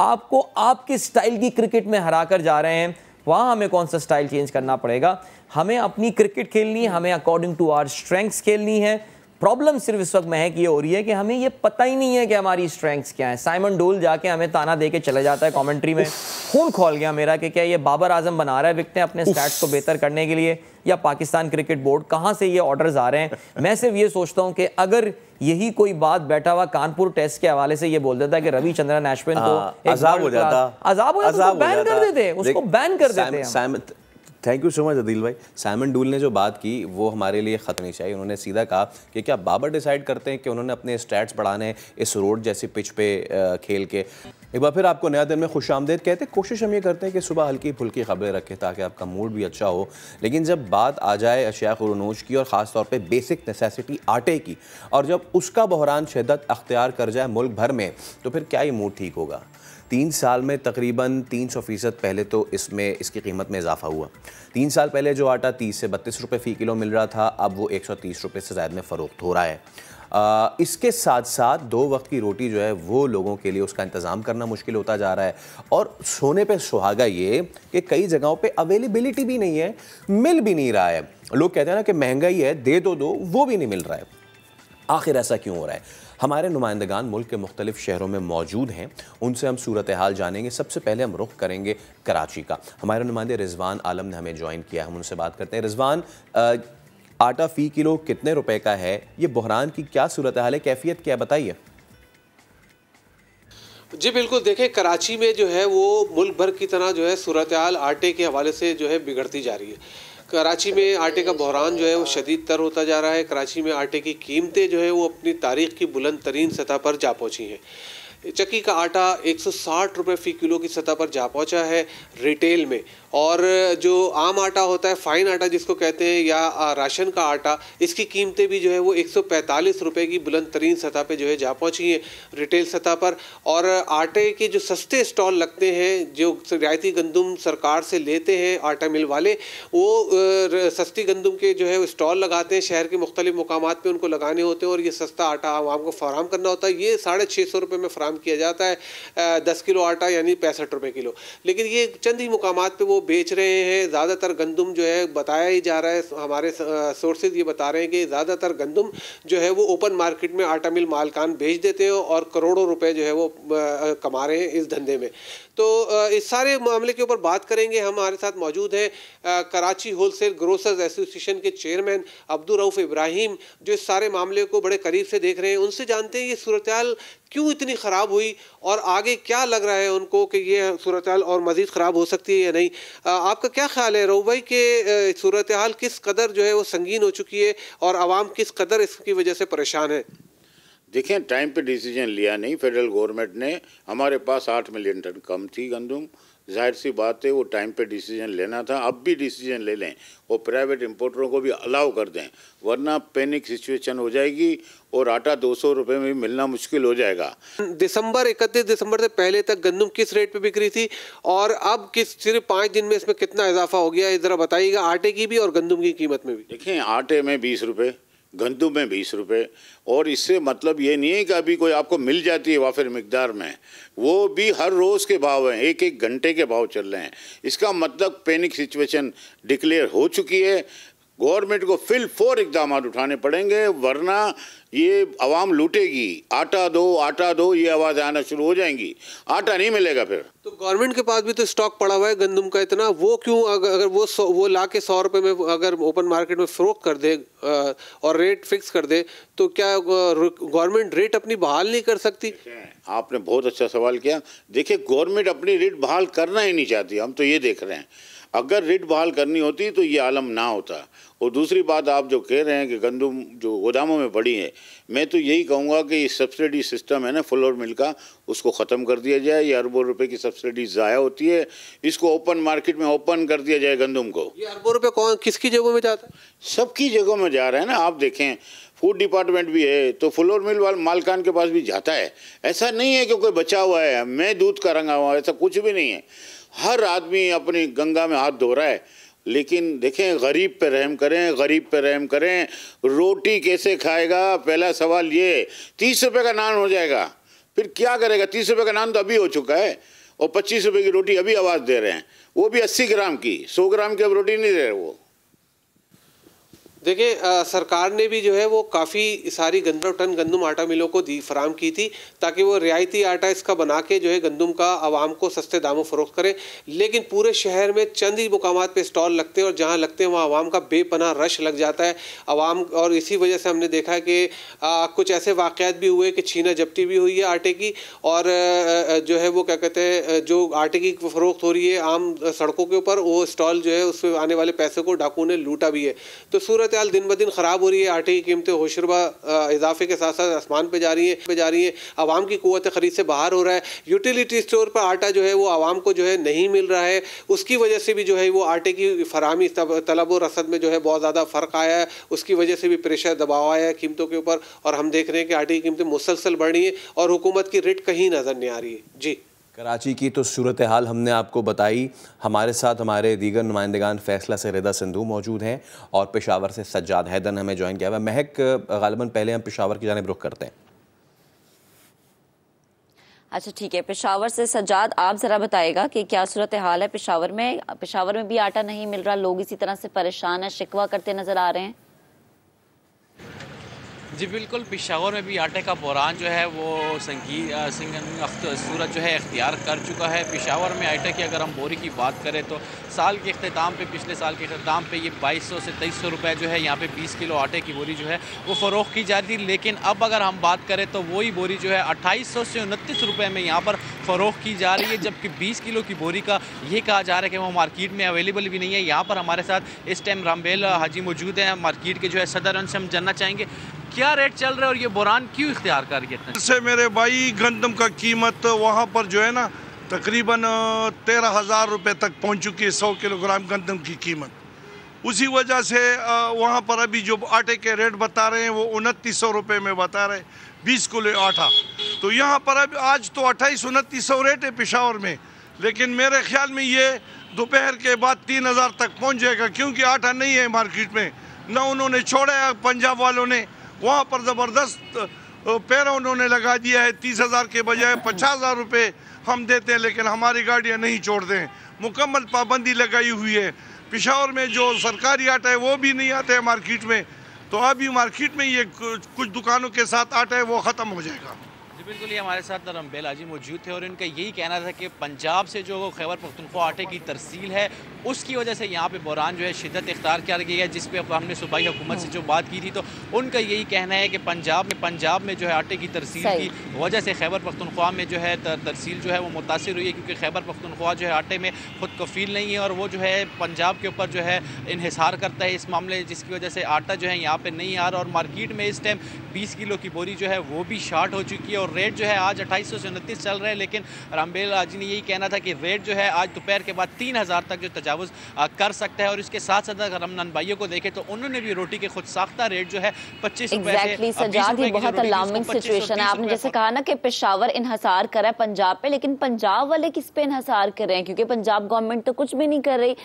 आपको आपके स्टाइल की क्रिकेट में हरा कर जा रहे हैं वहाँ हमें कौन सा स्टाइल चेंज करना पड़ेगा हमें अपनी क्रिकेट खेलनी है हमें अकॉर्डिंग टू आर स्ट्रेंथ्स खेलनी है प्रॉब्लम सिर्फ इस वक्त महक ये हो रही है कि हमें ये पता ही नहीं है कि हमारी स्ट्रेंथ्स क्या है साइमन डोल जाके हमें ताना दे के चले जाता है कॉमेंट्री में खून खोल गया मेरा कि क्या ये बाबर आजम बना रहा है विकते हैं अपने स्टैट्स को बेहतर करने के लिए या पाकिस्तान क्रिकेट बोर्ड कहाँ से ये ऑर्डर्स आ रहे हैं मैं सिर्फ ये सोचता हूँ कि अगर यही कोई बात बैठा हुआ कानपुर टेस्ट के हवाले से ये बोल देता कि रविचंद्रन अश्विन को अजाब हाँ, हो जाता अजाब तो हो जाता बैन कर देते उसको बैन कर देते thank you so much Adil भाई साइमन डूल ने जो बात की वो हमारे लिए खतरनी चाहिए उन्होंने सीधा कहा कि क्या बाबर डिसाइड करते हैं कि उन्होंने अपने स्टैट्स बढ़ाने इस रोड जैसी पिच पे खेल के एक बार फिर आपको नया दिन में खुश आमदेद कहते हैं कोशिश हम ये करते हैं कि सुबह हल्की फुल्की खबरें रखें ताकि आपका मूड भी अच्छा हो लेकिन जब बात आ जाए अशिया खुरनोज की और ख़ास तौर पर बेसिक नेसेसिटी आटे की और जब उसका बहरान शदत अख्तियार कर जाए मुल्क भर में तो फिर क्या ये मूड ठीक होगा तीन साल में तकरीबन तीन सौ फ़ीसद पहले तो इसमें इसकी कीमत में इजाफा हुआ तीन साल पहले जो आटा तीस से बत्तीस रुपये फ़ी किलो मिल रहा था अब वो एक सौ तीस रुपये से ज़्यादा में फ़रोख्त हो रहा है आ, इसके साथ साथ दो वक्त की रोटी जो है वो लोगों के लिए उसका इंतज़ाम करना मुश्किल होता जा रहा है और सोने पे सुहागा ये कि कई जगहों पे अवेलेबिलिटी भी नहीं है मिल भी नहीं रहा है लोग कहते हैं ना कि महंगाई है दे दो तो दो वो भी नहीं मिल रहा है आखिर ऐसा क्यों हो रहा है हमारे नुमाइंदगान मुल्क के मुख्तलिफ शहरों में मौजूद हैं उनसे हम सूरत हाल जानेंगे सबसे पहले हम रुख करेंगे कराची का हमारे नुमाइंदे रिजवान आलम ने हमें ज्वाइन किया हम उनसे बात करते हैं रिजवान आटा फ़ी किलो कितने रुपए का है ये बहरान की क्या सूरत हाल है कैफियत क्या बताइए जी बिल्कुल देखें कराची में जो है वो मुल्क भर की तरह जो है सूरत हाल आटे के हवाले से जो है बिगड़ती जा रही है कराची में आटे का बहरान जो है वो शदीद तर होता जा रहा है कराची में आटे की कीमतें जो है वो अपनी तारीख की बुलंद तरीन सतह पर जा पहुँची हैं चक्की का आटा 160 रुपए फ़ी किलो की सतह पर जा पहुंचा है रिटेल में और जो आम आटा होता है फ़ाइन आटा जिसको कहते हैं या राशन का आटा इसकी कीमतें भी जो है वो एक सौ की बुलंद तरीन सतह पर जो है जा पहुँची हैं रिटेल सतह पर और आटे के जो सस्ते स्टॉल लगते हैं जो रियायती गंदम सरकार से लेते हैं आटा मिल वाले वो सस्ती गंदम के जो है स्टॉल लगाते हैं शहर के मुख्तलिफ मकाम पर उनको लगाने होते हैं और ये सस्ता आटा आवाम को फराम करना होता है ये साढ़े छः सौ रुपये में फराम किया जाता है दस किलो आटा यानी पैंसठ रुपये किलो लेकिन ये चंद ही मकाम पर वो बेच रहे हैं ज़्यादातर गंदम जो है बताया ही जा रहा है हमारे सोर्सेज ये बता रहे हैं कि ज़्यादातर गंदम जो है वो ओपन मार्केट में आटा मिल मालकान बेच देते हैं और करोड़ों रुपए जो है वो कमा रहे हैं इस धंधे में तो इस सारे मामले के ऊपर बात करेंगे हम हमारे साथ मौजूद हैं कराची होलसेल ग्रोसर्स एसोसिएशन के चेयरमैन अब्दुल रऊफ़ इब्राहिम जो इस सारे मामले को बड़े करीब से देख रहे हैं उनसे जानते हैं ये सूरत क्यों इतनी ख़राब हुई और आगे क्या लग रहा है उनको कि ये सूरत और मज़ीद ख़राब हो सकती है या नहीं आपका क्या ख्याल है रऊफ भाई कि सूरत किस कदर जो है वो संगीन हो चुकी है और आवाम किस कदर इसकी वजह से परेशान है देखें टाइम पे डिसीजन लिया नहीं फेडरल गवर्नमेंट ने हमारे पास आठ मिलियन टन कम थी गंदुम जाहिर सी बात है वो टाइम पे डिसीजन लेना था अब भी डिसीजन ले लें वो प्राइवेट इम्पोर्टरों को भी अलाउ कर दें वरना पैनिक सिचुएशन हो जाएगी और आटा दो सौ रुपये में मिलना मुश्किल हो जाएगा दिसंबर इकतीस दिसंबर से पहले तक गंदम किस रेट पे बिक रही थी और अब किस सिर्फ पाँच दिन में इसमें कितना इजाफा हो गया है ज़रा बताइएगा आटे की भी और गंदम की कीमत में भी देखें आटे में बीस रुपये गंदु में बीस रुपये और इससे मतलब ये नहीं है कि अभी कोई आपको मिल जाती है वाफिर मकदार में वो भी हर रोज़ के भाव हैं एक एक घंटे के भाव चल रहे हैं इसका मतलब पैनिक सिचुएशन डिक्लेयर हो चुकी है गवर्नमेंट को फिल फोर इकदाम उठाने पड़ेंगे वरना ये आवाम लूटेगी आटा दो आटा दो ये आवाज़ आना शुरू हो जाएंगी आटा नहीं मिलेगा फिर तो गवर्नमेंट के पास भी तो स्टॉक पड़ा हुआ है गंदम का इतना वो क्यों अगर वो सौ वो ला के सौ रुपये में अगर ओपन मार्केट में फ्रोक कर दे और रेट फिक्स कर दे तो क्या गवर्नमेंट रेट अपनी बहाल नहीं कर सकती आपने बहुत अच्छा सवाल किया देखिए गवर्नमेंट अपनी रेट बहाल करना ही नहीं चाहती हम तो ये देख रहे हैं अगर रिट बहाल करनी होती तो ये आलम ना होता और दूसरी बात आप जो कह रहे हैं कि गंदम जो गोदामों में पड़ी है मैं तो यही कहूँगा कि सब्सिडी सिस्टम है ना फुल और मिल का उसको ख़त्म कर दिया जाए ये अरबों रुपए की सब्सिडी ज़ाया होती है इसको ओपन मार्केट में ओपन कर दिया जाए गंदम को ये अरबों रुपये कौन किसकी जगहों में जाता है सबकी जगहों में जा रहा है ना आप देखें फूड डिपार्टमेंट भी है तो फ्लोर मिल वाल मालकान के पास भी जाता है ऐसा नहीं है कि कोई बचा हुआ है मैं दूध का रंगा हुआ ऐसा कुछ भी नहीं है हर आदमी अपनी गंगा में हाथ धो रहा है लेकिन देखें गरीब पर रहम करें गरीब पर रहम करें रोटी कैसे खाएगा पहला सवाल ये तीस रुपये का नान हो जाएगा फिर क्या करेगा तीस रुपये का नान तो अभी हो चुका है और पच्चीस रुपये की रोटी अभी आवाज़ दे रहे हैं वो भी अस्सी ग्राम की सौ ग्राम की अब रोटी नहीं दे रहे वो देखिए सरकार ने भी जो है वो काफ़ी सारी गंदम टन गंदम आटा मिलों को दी फराम की थी ताकि वो रियायती आटा इसका बना के जो है गंदम का आवाम को सस्ते दामों फ़रोख्त करें लेकिन पूरे शहर में चंद ही मुकाम पर स्टॉल लगते हैं और जहाँ लगते हैं वहाँ आवाम का बेपना रश लग जाता है आवाम और इसी वजह से हमने देखा कि आ, कुछ ऐसे वाक़ात भी हुए कि छीना जपटी भी हुई है आटे की और जो है वो क्या कहते हैं जो आटे की फ़रोख्त हो रही है आम सड़कों के ऊपर वो स्टॉल जो है उस पर आने वाले पैसे को डाकू ने लूटा भी है तो सूरत सूरत दिन ब दिन ख़राब हो रही है आटे की कीमतें होशरबा इजाफे के साथ साथ आसमान पर जा रही हैं पे जा रही हैं आवाम की क़ुत ख़रीद से बाहर हो रहा है यूटिलिटी स्टोर पर आटा जो है वो आवाम को जो है नहीं मिल रहा है उसकी वजह से भी जो है वो आटे की फरहमी तलब और रसद में जो है बहुत ज़्यादा फ़र्क आया है उसकी वजह से भी प्रेशर दबाव आया है कीमतों के ऊपर और हम देख रहे हैं कि आटे की कीमतें मुसलसल बढ़ रही हैं और हुकूमत की रेट कहीं नज़र नहीं आ रही है जी कराची की तो सूरत हाल हमने आपको बताई हमारे साथ हमारे दीगर नुमाइंदगान फैसला से रिदा सिंधु मौजूद हैं और पेशावर से सज्जाद हैदन हमें ज्वाइन किया हुआ महक गालबन पहले हम पेशावर की जानब रुख करते हैं अच्छा ठीक है पेशावर से सज्जाद आप ज़रा बताएगा कि क्या सूरत हाल है पेशावर में पेशावर में भी आटा नहीं मिल रहा लोग इसी तरह से परेशान है शिकवा करते नज़र आ रहे हैं जी बिल्कुल पिशावर में भी आटे का बुरान जो है वो संगीत सूरत जो है इख्तियार कर चुका है पिशावर में आटे की अगर हम बोरी की बात करें तो साल के अख्ताम पे पिछले साल के अख्ताम पे ये बाईस सौ से तेईस सौ रुपये जो है यहाँ पे बीस किलो आटे की बोरी जो है वो फ़रोख की जा रही थी लेकिन अब अगर हम बात करें तो वही बोरी जो है अट्ठाईस सौ से उनतीस रुपये में यहाँ पर फ़रोख की जा रही है जबकि बीस किलो की बोरी का ये कहा जा रहा है कि वो मार्केट में अवेलेबल भी नहीं है यहाँ पर हमारे साथ इस टाइम रामबेल हाजी मौजूद हैं मार्केट के जो है सदर उनसे हम जानना चाहेंगे क्या रेट चल रहा है और ये बुरान क्यों इख्तियार कर गया से मेरे भाई गंदम का कीमत वहाँ पर जो है ना तकरीबन तेरह हज़ार रुपये तक पहुँच चुकी है सौ किलोग्राम गंदम की कीमत उसी वजह से वहाँ पर अभी जो आटे के रेट बता रहे हैं वो उनतीस सौ रुपये में बता रहे बीस किलो आटा तो यहाँ पर अभी आज तो अट्ठाईस उनतीस सौ रेट है पिशावर में लेकिन मेरे ख्याल में ये दोपहर के बाद तीन हज़ार तक पहुँच जाएगा क्योंकि आटा नहीं है मार्केट में ना उन्होंने छोड़ा है पंजाब वालों ने वहाँ पर ज़बरदस्त पैरा उन्होंने लगा दिया है तीस हज़ार के बजाय पचास हज़ार रुपये हम देते हैं लेकिन हमारी गाड़ियाँ नहीं छोड़ते हैं मुकम्मल पाबंदी लगाई हुई है पिशावर में जो सरकारी आटा है वो भी नहीं आता है मार्केट में तो अभी मार्केट में ये कुछ दुकानों के साथ आटा है वो ख़त्म हो जाएगा जी बिल्कुल ये हमारे साथ नरम आजी मौजूद थे और इनका यही कहना था कि पंजाब से जो खैबर पख्तनखो आटे की तरसील है उसकी वजह से यहाँ पे बहरान जो है शिदत इख्तार किया गई है जिस पे हमने सूबाई हुकूमत से जो बात की थी तो उनका यही कहना है कि पंजाब में पंजाब में जो है आटे की तरसील की वजह से खैबर पख्तनख्वा में जो है तर, तरसील जो है वो मुतासर हुई है क्योंकि खैबर पख्तनख्वा जो है आटे में खुद कफील नहीं है और वो जो है पंजाब के ऊपर जो है इहिसार करता है इस मामले जिसकी वजह से आटा जो है यहाँ पर नहीं आ रहा और मार्केट में इस टाइम बीस किलो की बोरी जो है वो भी शार्ट हो चुकी है और रेट जो है आज अट्ठाईस चल रहे हैं लेकिन रामबेल आजी ने यही कहना था कि रेट जो है आज दोपहर के बाद तीन हज़ार तक जो तजावज़ कर सकता है और इसके साथ साथ अगर रमनान भाइयों को देखें तो उन्होंने भी रोटी के खुद साख्ता रेट जो है पच्चीस सिचुएशन है आपने जैसे कहा ना कि पेशावर इनहसार है पंजाब पे लेकिन पंजाब वाले किस पे इनहसार कर रहे हैं क्योंकि पंजाब गवर्नमेंट तो कुछ भी नहीं कर रही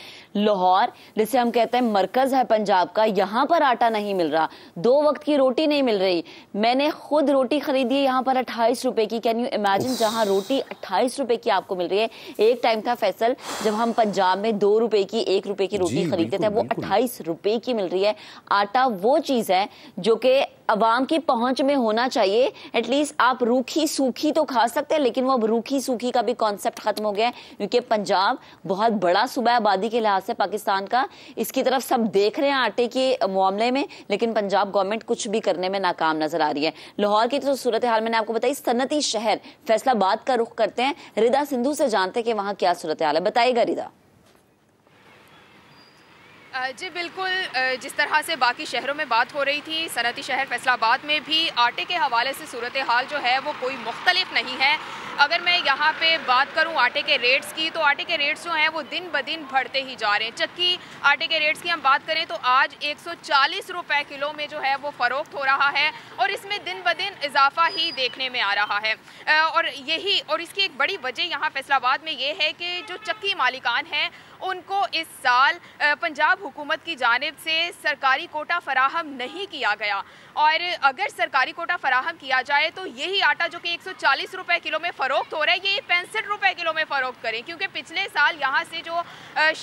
लाहौर जिसे हम कहते हैं मरकज है पंजाब का यहाँ पर आटा नहीं मिल रहा दो वक्त की रोटी नहीं मिल रही मैंने खुद रोटी खरीदी है यहाँ पर अठारह अट्ठाईस रुपए की कैन यू इमेजिन जहाँ रोटी अट्ठाईस रुपए की आपको मिल रही है एक टाइम था फैसल जब हम पंजाब में दो रुपए की एक रुपए की रोटी खरीदते थे वो अट्ठाईस रुपए की मिल रही है आटा वो चीज है जो कि अवाम की पहुंच में होना चाहिए एटलीस्ट आप रूखी सूखी तो खा सकते हैं लेकिन वो अब रूखी सूखी का भी कॉन्सेप्ट खत्म हो गया है क्योंकि पंजाब बहुत बड़ा सूबा आबादी के लिहाज से पाकिस्तान का इसकी तरफ सब देख रहे हैं आटे के मामले में लेकिन पंजाब गवर्नमेंट कुछ भी करने में नाकाम नजर आ रही है लाहौर की तो सूरत हाल मैंने आपको बताई कई सनती शहर फैसलाबाद का रुख करते हैं रिदा सिंधु से जानते हैं कि वहाँ क्या सूरत हाल है बताइएगा रिदा जी बिल्कुल जिस तरह से बाकी शहरों में बात हो रही थी सनती शहर फैसलाबाद में भी आटे के हवाले से सूरत हाल जो है वो कोई मुख्तलिफ नहीं है अगर मैं यहाँ पे बात करूँ आटे के रेट्स की तो आटे के रेट्स जो हैं वो दिन ब दिन बढ़ते ही जा रहे हैं चक्की आटे के रेट्स की हम बात करें तो आज 140 रुपए किलो में जो है वो फ़रोख्त हो रहा है और इसमें दिन ब दिन इजाफा ही देखने में आ रहा है और यही और इसकी एक बड़ी वजह यहाँ फैसलाबाद में ये है कि जो चक्की मालिकान हैं उनको इस साल पंजाब हुकूमत की जानब से सरकारी कोटा फराहम नहीं किया गया और अगर सरकारी कोटा फराहम किया जाए तो यही आटा जो कि 140 रुपए किलो में फ़रोख्त हो रहा है ये पैंसठ रुपए किलो में फ़रोख्त करें क्योंकि पिछले साल यहाँ से जो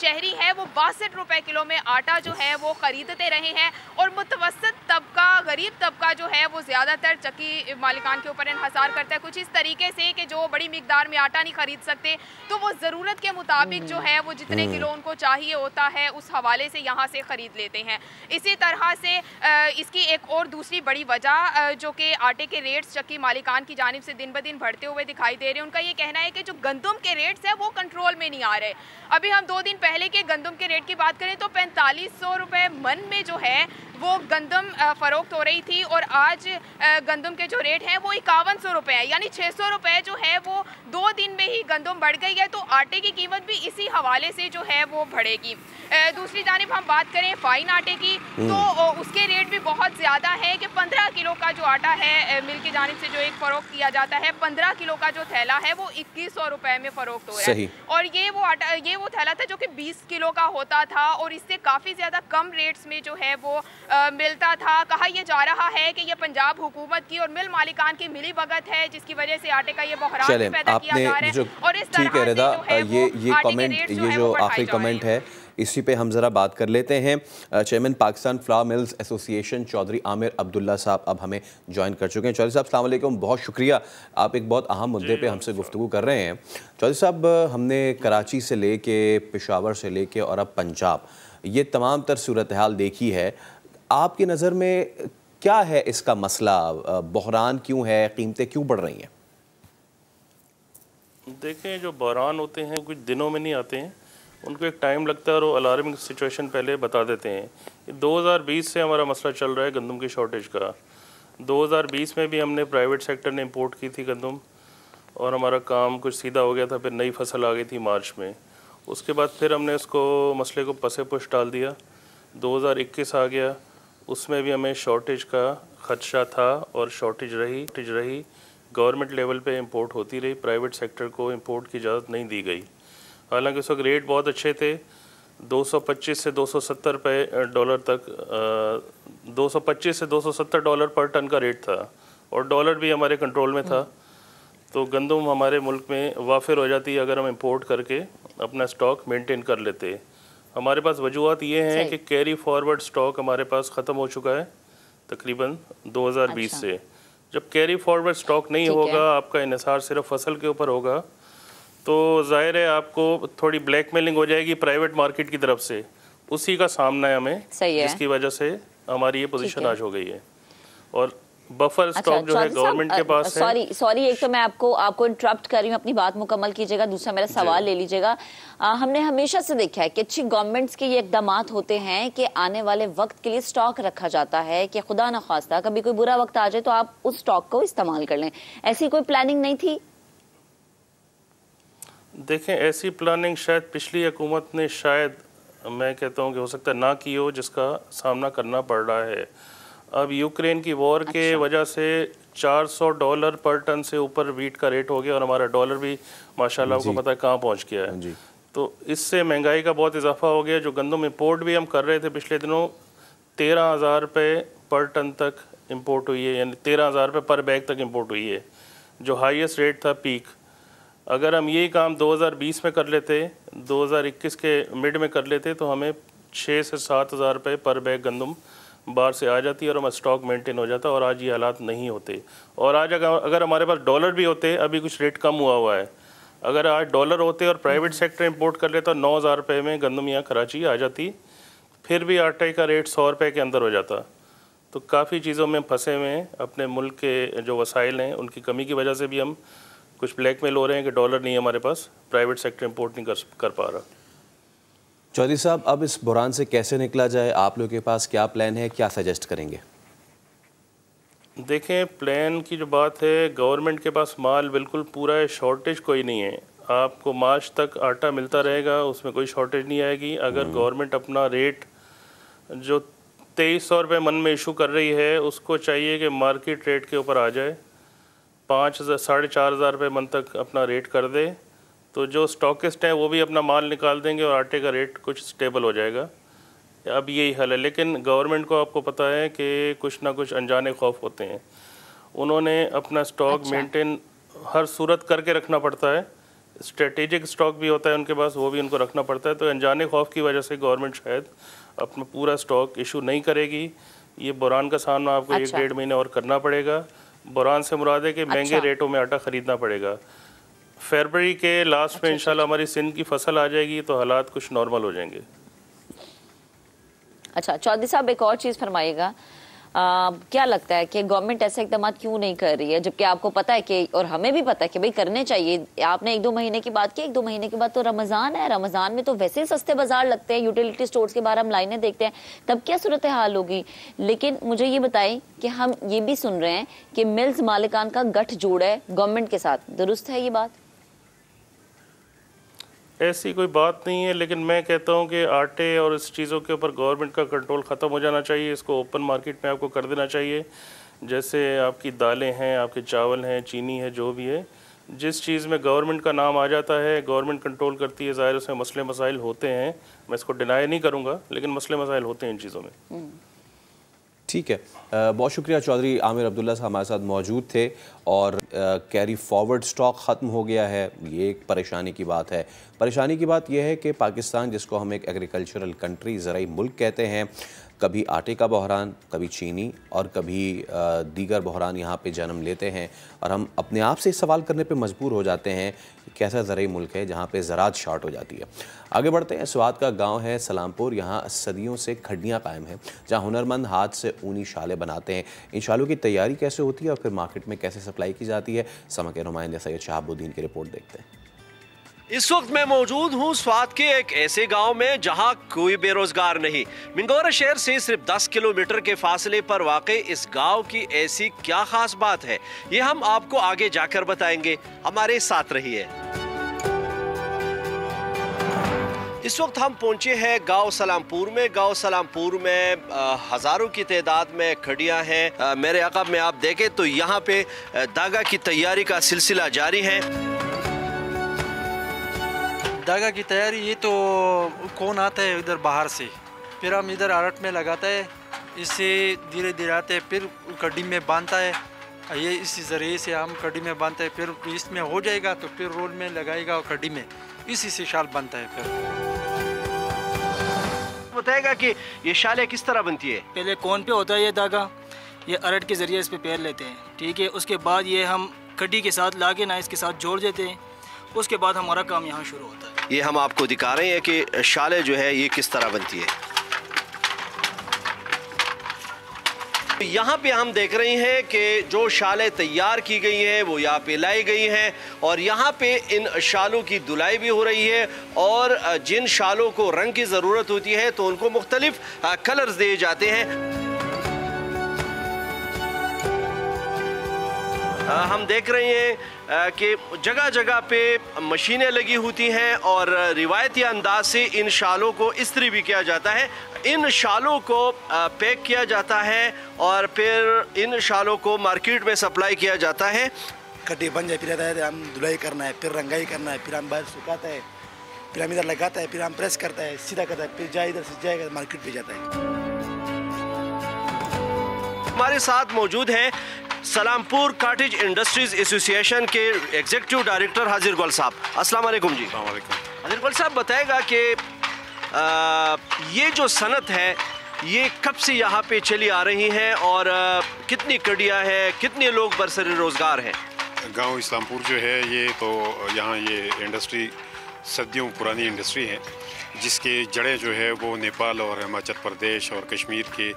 शहरी है वो बासठ रुपए किलो में आटा जो है वो ख़रीदते रहे हैं और मुतवसत तबका गरीब तबका जो है वो ज़्यादातर चक्की मालिकान के ऊपर इनहसार करता है कुछ इस तरीके से कि जो बड़ी मकदार में आटा नहीं खरीद सकते तो वो ज़रूरत के मुताबिक जो है वो जितने आधे हम्म। किलो उनको चाहिए होता है उस हवाले से यहाँ से ख़रीद लेते हैं इसी तरह से इसकी एक और दूसरी बड़ी वजह जो कि आटे के रेट्स चक्की मालिकान की जानब से दिन ब दिन बढ़ते हुए दिखाई दे रहे हैं उनका ये कहना है कि जो गंदम के रेट्स हैं वो कंट्रोल में नहीं आ रहे अभी हम दो दिन पहले के गंदम के रेट की बात करें तो पैंतालीस सौ रुपये मन में जो है वो गंदम फ़रोख्त हो रही थी और आज गंदम के जो रेट हैं वो इक्यावन सौ रुपये है यानी छः सौ रुपये जो है वो दो दिन में ही गंदम बढ़ गई है तो आटे की कीमत भी इसी हवाले से जो जो है वो बढ़ेगी दूसरी जानब हम बात करें फाइन आटे की हम्म। तो उसके रेट भी बहुत ज़्यादा है कि पंद्रह किलो का जो आटा है मिल की जानब से जो एक फ़रोख्त किया जाता है पंद्रह किलो का जो थैला है वो इक्कीस सौ रुपये में फ़रोख्त हो रहा है और ये वो आटा ये वो थैला था जो कि बीस किलो का होता था और इससे काफ़ी ज़्यादा कम रेट्स में जो है वो आ, मिलता था कहा यह जा रहा है कि यह पंजाब हुकूमत की और मिल मालिकान की मिली है जिसकी वजह से आटे का ये बहरान पैदा किया जा रहा है और इस तरह ये कमेंट ये जो आखिरी कमेंट है इसी पे हम ज़रा बात कर लेते हैं chairman Pakistan flour mills association Chaudhry Aamir Abdullah साहब अब हमें ज्वाइन कर चुके हैं चौधरी साहब सलामकुम बहुत शुक्रिया आप एक बहुत अहम मुद्दे पे हमसे गुफ्तु कर रहे हैं चौधरी साहब हमने कराची से ले कर पेशावर से ले कर और अब पंजाब ये तमाम तर सूरत हाल देखी है आपकी नज़र में क्या है इसका मसला बहरान क्यों है कीमतें क्यों बढ़ रही हैं देखें जो बहरान होते हैं कुछ दिनों में नहीं आते हैं उनको एक टाइम लगता है और वो अलार्मिंग सिचुएशन पहले बता देते हैं 2020 से हमारा मसला चल रहा है गंदम की शॉर्टेज का 2020 में भी हमने प्राइवेट सेक्टर ने इंपोर्ट की थी गंदम और हमारा काम कुछ सीधा हो गया था फिर नई फसल आ गई थी मार्च में उसके बाद फिर हमने उसको मसले को पसे पुश डाल दिया 2021 आ गया उसमें भी हमें शॉर्टेज का खदशा था और शॉर्टेज रही शॉर्टेज रही गवर्नमेंट लेवल पे इंपोर्ट होती रही प्राइवेट सेक्टर को इंपोर्ट की इजाज़त नहीं दी गई हालांकि उस वक्त रेट बहुत अच्छे थे 225 से 270 सौ डॉलर तक आ, 225 से 270 डॉलर पर टन का रेट था और डॉलर भी हमारे कंट्रोल में था तो गंदम हमारे मुल्क में वाफिर हो जाती अगर हम इंपोर्ट करके अपना स्टॉक मेंटेन कर लेते हमारे पास वजूहत ये हैं कि कैरी फॉरवर्ड स्टॉक हमारे पास ख़त्म हो चुका है तकरीबन 2020 अच्छा। से जब कैरी फॉरवर्ड स्टॉक नहीं होगा आपका इसार सिर्फ फसल के ऊपर होगा तो जाहिर है आपको थोड़ी ब्लैकमेलिंग हो जाएगी प्राइवेट मार्केट की तरफ से उसी का सामना है हमें सही है। जिसकी वजह से हमारी ये पोजीशन आज हो गई है और बफर स्टॉक अच्छा, जो है गवर्नमेंट के uh, पास सॉरी सॉरी एक तो मैं आपको आपको इंटरप्ट कर रही हूँ अपनी बात मुकम्मल कीजिएगा दूसरा मेरा सवाल ले लीजिएगा हमने हमेशा से देखा है कि अच्छी गवर्नमेंट्स के ये इकदाम होते हैं कि आने वाले वक्त के लिए स्टॉक रखा जाता है कि खुदा न खास्ता कभी कोई बुरा वक्त आ जाए तो आप उस स्टॉक को इस्तेमाल कर लें ऐसी कोई प्लानिंग नहीं थी देखें ऐसी प्लानिंग शायद पिछली हुकूमत ने शायद मैं कहता हूँ कि हो सकता है ना की हो जिसका सामना करना पड़ रहा है अब यूक्रेन की वॉर अच्छा। के वजह से 400 डॉलर पर टन से ऊपर वीट का रेट हो गया और हमारा डॉलर भी माशाल्लाह आपको पता है कहाँ पहुँच गया है तो इससे महंगाई का बहुत इजाफा हो गया जो गंदम इम्पोर्ट भी हम कर रहे थे पिछले दिनों तेरह हज़ार रुपये पर टन तक इम्पोर्ट हुई है यानी तेरह हज़ार रुपये पर बैग तक इम्पोर्ट हुई है जो हाइस्ट रेट था पीक अगर हम ये काम 2020 में कर लेते 2021 के मिड में कर लेते तो हमें छः से सात हज़ार रुपये पर बैग गंदम बाहर से आ जाती है और हम स्टॉक मेंटेन हो जाता और आज ये हालात नहीं होते और आज अगर अगर हमारे पास डॉलर भी होते अभी कुछ रेट कम हुआ हुआ है अगर आज डॉलर होते और प्राइवेट सेक्टर इम्पोर्ट कर लेता नौ हज़ार रुपये में गंदम यहाँ कराची आ जाती फिर भी आटे का रेट सौ रुपये के अंदर हो जाता तो काफ़ी चीज़ों में फंसे हुए हैं अपने मुल्क के जो वसाइल हैं उनकी कमी की वजह से भी हम कुछ ब्लैक मेल हो रहे हैं कि डॉलर नहीं है हमारे पास प्राइवेट सेक्टर इम्पोर्ट नहीं कर कर पा रहा चौधरी साहब अब इस बुरान से कैसे निकला जाए आप लोगों के पास क्या प्लान है क्या सजेस्ट करेंगे देखें प्लान की जो बात है गवर्नमेंट के पास माल बिल्कुल पूरा है शॉर्टेज कोई नहीं है आपको मार्च तक आटा मिलता रहेगा उसमें कोई शॉर्टेज नहीं आएगी अगर गवर्नमेंट हम्म। अपना रेट जो तेईस सौ रुपये मन में इशू कर रही है उसको चाहिए कि मार्केट रेट के ऊपर आ जाए पाँच हज़ार साढ़े चार हज़ार रुपये मन तक अपना रेट कर दे तो जो स्टॉकिस्ट हैं वो भी अपना माल निकाल देंगे और आटे का रेट कुछ स्टेबल हो जाएगा अब यही हल है लेकिन गवर्नमेंट को आपको पता है कि कुछ ना कुछ अनजाने खौफ होते हैं उन्होंने अपना स्टॉक अच्छा। मेंटेन हर सूरत करके रखना पड़ता है स्ट्रेटेजिक स्टॉक भी होता है उनके पास वो भी उनको रखना पड़ता है तो अनजाने खौफ की वजह से गवर्नमेंट शायद अपना पूरा स्टॉक इशू नहीं करेगी ये बुरान का सामना आपको अच्छा। एक डेढ़ महीने और करना पड़ेगा बुरान से मुराद है कि अच्छा। महंगे रेटों में आटा ख़रीदना पड़ेगा फरवरी के लास्ट अच्छा, में अच्छा, इंशाल्लाह अच्छा। हमारी सिंध की फसल आ जाएगी तो हालात कुछ नॉर्मल हो जाएंगे अच्छा चौधरी साहब एक और चीज़ फरमाइएगा क्या लगता है कि गवर्नमेंट ऐसे इकदाम क्यों नहीं कर रही है जबकि आपको पता है कि और हमें भी पता है कि भाई करने चाहिए आपने एक दो महीने की बात की एक दो महीने के बाद तो रमज़ान है रमज़ान में तो वैसे ही सस्ते बाजार लगते हैं यूटिलिटी स्टोर के बारे हम लाइने देखते हैं तब क्या सूरत हाल होगी लेकिन मुझे ये बताए कि हम ये भी सुन रहे हैं कि मिल्स मालिकान का गठजोड़ है गवर्नमेंट के साथ दुरुस्त है ये बात ऐसी कोई बात नहीं है लेकिन मैं कहता हूँ कि आटे और इस चीज़ों के ऊपर गवर्नमेंट का कंट्रोल ख़त्म हो जाना चाहिए इसको ओपन मार्केट में आपको कर देना चाहिए जैसे आपकी दालें हैं आपके चावल हैं चीनी है जो भी है जिस चीज़ में गवर्नमेंट का नाम आ जाता है गवर्नमेंट कंट्रोल करती है ज़ाहिर उसमें मसले मसाइल होते हैं मैं इसको डिनाई नहीं करूँगा लेकिन मसले मसाइल होते हैं इन चीज़ों में हम्म। ठीक है बहुत शुक्रिया चौधरी आमिर अब्दुल्ला साहब हमारे साथ मौजूद थे और कैरी फॉरवर्ड स्टॉक ख़त्म हो गया है ये एक परेशानी की बात है परेशानी की बात यह है कि पाकिस्तान जिसको हम एक एग्रीकल्चरल कंट्री ज़रूरी मुल्क कहते हैं कभी आटे का बहरान कभी चीनी और कभी दीगर बहरान यहाँ पे जन्म लेते हैं और हम अपने आप से सवाल करने पे मजबूर हो जाते हैं कि कैसा ज़रूरी मुल्क है जहाँ पे ज़रात शॉर्ट हो जाती है आगे बढ़ते हैं स्वाद का गांव है सलामपुर यहाँ सदियों से खड्डियाँ कायम हैं जहाँ हुनरमंद हाथ से ऊनी शालें बनाते हैं इन शालों की तैयारी कैसे होती है और फिर मार्केट में कैसे सप्लाई की जाती है समा के नुमाइंदे सैद शहाबुद्दीन की रिपोर्ट देखते हैं इस वक्त मैं मौजूद हूँ स्वाद के एक ऐसे गांव में जहां कोई बेरोजगार नहीं मिंगोरा शहर से सिर्फ 10 किलोमीटर के फासले पर वाक़ इस गांव की ऐसी क्या खास बात है ये हम आपको आगे जाकर बताएंगे हमारे साथ रहिए इस वक्त हम पहुंचे हैं गांव सलामपुर में गांव सलामपुर में आ, हज़ारों की तादाद में खड़ियां हैं मेरे अकब में आप देखें तो यहाँ पे दागा की तैयारी का सिलसिला जारी है धागा की तैयारी ये तो कौन आता है इधर बाहर से फिर हम इधर आरट में लगाता है इससे धीरे धीरे आते हैं फिर कड्डी में बांधता है ये इसी ज़रिए से हम कड्डी में बांधते हैं फिर इसमें हो जाएगा तो फिर रोल में लगाएगा और कड्डी में इसी से शाल बनता है फिर बताएगा कि ये शाल किस तरह बनती है पहले कौन पे होता है ये धागा ये अरट के ज़रिए इस पर पैर लेते हैं ठीक है उसके बाद ये हम कड्डी के साथ ला ना इसके साथ जोड़ देते हैं उसके बाद हमारा काम यहाँ शुरू होता है ये हम आपको दिखा रहे हैं कि शाले जो है ये किस तरह बनती है यहाँ पे हम देख रहे हैं कि जो शालें तैयार की गई हैं वो यहाँ पे लाई गई हैं और यहाँ पे इन शालों की धुलाई भी हो रही है और जिन शालों को रंग की ज़रूरत होती है तो उनको मुख्तलिफ कलर्स दिए जाते हैं हम देख रहे हैं कि जगह जगह पे मशीनें लगी होती हैं और रिवायती अंदाज से इन शालों को इस्त्री भी किया जाता है इन शालों को पैक किया जाता है और फिर इन शालों को मार्केट में सप्लाई किया जाता है कटी बन जाए फिर है हम धुलाई करना है फिर रंगाई करना है फिर हम बाहर सुखाता है फिर हम इधर लगाता है फिर हम प्रेस करता है सीधा करता है फिर जाए इधर से जाएगा मार्केट भी जाता है हमारे साथ मौजूद हैं सलामपुर काटेज इंडस्ट्रीज एसोसिएशन के एग्जीक्यूटिव डायरेक्टर हाजिर गोल साहब अस्सलाम वालेकुम जी हाजिर गोल साहब बताएगा कि ये जो सनत है ये कब से यहाँ पे चली आ रही है और आ, कितनी कड़िया है कितने लोग बरसर रोज़गार हैं गांव इस्लामपुर जो है ये तो यहाँ ये इंडस्ट्री सदियों पुरानी इंडस्ट्री है जिसके जड़ें जो है वो नेपाल और हिमाचल प्रदेश और कश्मीर के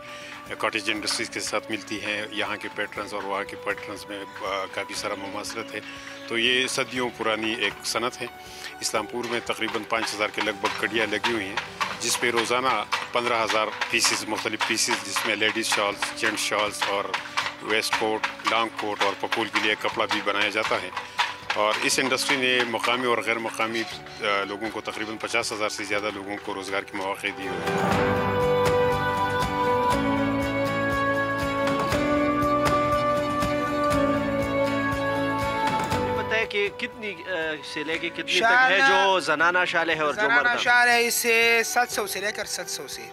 कॉटेज इंडस्ट्रीज़ के साथ मिलती हैं यहाँ के पैटर्न्स और वहाँ के पैटर्न्स में काफ़ी सारा मुमासरत है तो ये सदियों पुरानी एक सनत है इस्लामपुर में तकरीबन पाँच हज़ार के लगभग कड़ियाँ लगी हुई हैं जिस पे रोज़ाना पंद्रह हज़ार पीसीज मुख्तलिफ पीसीस जिसमें लेडीज़ शॉल्स जेंट्स शॉल्स और वेस्ट कोट लॉन्ग कोट और पकूल के लिए कपड़ा भी बनाया जाता है और इस इंडस्ट्री ने मकामी और गैर मकामी लोगों को तकरीबन पचास हज़ार से ज़्यादा लोगों को रोज़गार के मौके दिए कितनी से लेके कितनी तक है जो जनाना शाल है और जनाना जो शाल है इससे सात सौ से लेकर सात सौ से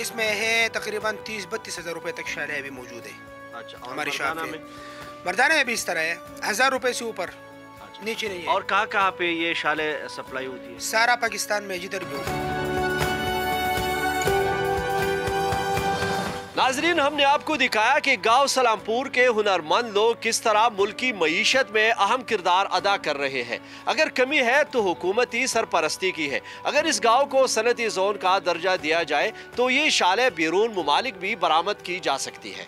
इसमें है तकरीबन तीस बत्तीस हज़ार रुपये तक शाल अभी मौजूद है अच्छा हमारी शाल में मर्दाना में भी इस तरह है हज़ार रुपये से ऊपर नीचे नहीं है और कहाँ कहाँ पे ये शाले सप्लाई होती है सारा पाकिस्तान में जिधर भी होती नाजरीन हमने आपको दिखाया कि गांव सलामपुर के हुनरमंद लोग किस तरह मुल्की मीशत में अहम किरदार अदा कर रहे हैं अगर कमी है तो हुकूमती सरपरस्ती की है अगर इस गांव को सनती जोन का दर्जा दिया जाए तो ये शाले बैरून ममालिक भी बरामद की जा सकती है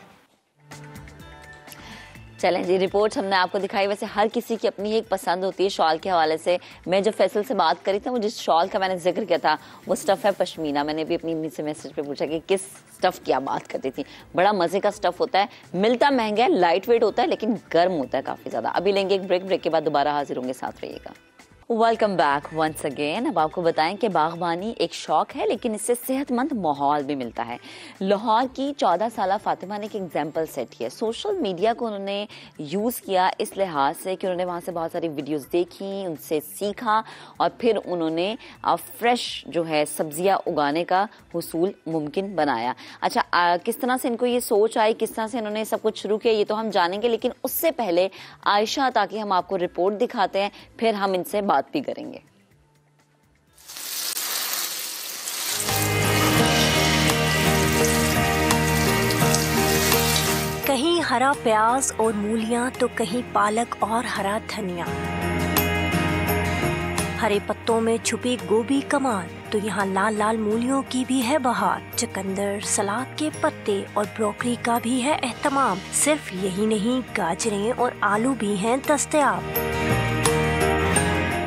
चैलेंज जी रिपोर्ट हमने आपको दिखाई वैसे हर किसी की अपनी एक पसंद होती है शॉल के हवाले से मैं जब फैसल से बात करी थी मुझे शॉल का मैंने जिक्र किया था वो स्टफ़ है पश्मीना मैंने भी अपनी मम्मी से मैसेज पे पूछा कि किस स्टफ़ की आप बात करती थी बड़ा मज़े का स्टफ़ होता है मिलता महंगा है लाइट वेट होता है लेकिन गर्म होता है काफ़ी ज़्यादा अभी लेंगे एक ब्रेक ब्रेक के बाद दोबारा हाजिर होंगे साथ रहिएगा वेलकम बैक वंस अगेन अब आपको बताएं कि बागबानी एक शौक है लेकिन इससे सेहतमंद माहौल भी मिलता है लाहौर की 14 साल फातिमा ने एक एग्जाम्पल सेट किया सोशल मीडिया को उन्होंने यूज़ किया इस लिहाज से कि उन्होंने वहाँ से बहुत सारी वीडियोस देखी उनसे सीखा और फिर उन्होंने फ्रेश जो है सब्जियाँ उगाने का हसूल मुमकिन बनाया अच्छा आ, किस तरह से इनको ये सोच आई किस तरह से इन्होंने सब कुछ शुरू किया ये तो हम जानेंगे लेकिन उससे पहले आयशा ताकि हम आपको रिपोर्ट दिखाते हैं फिर हम इनसे बात भी करेंगे कहीं हरा प्याज और मूलियां तो कहीं पालक और हरा धनिया हरे पत्तों में छुपी गोभी कमाल तो यहाँ लाल लाल मूलियों की भी है बहार चकंदर सलाद के पत्ते और ब्रोकली का भी है एहतमाम सिर्फ यही नहीं गाजरें और आलू भी हैं दस्तयाब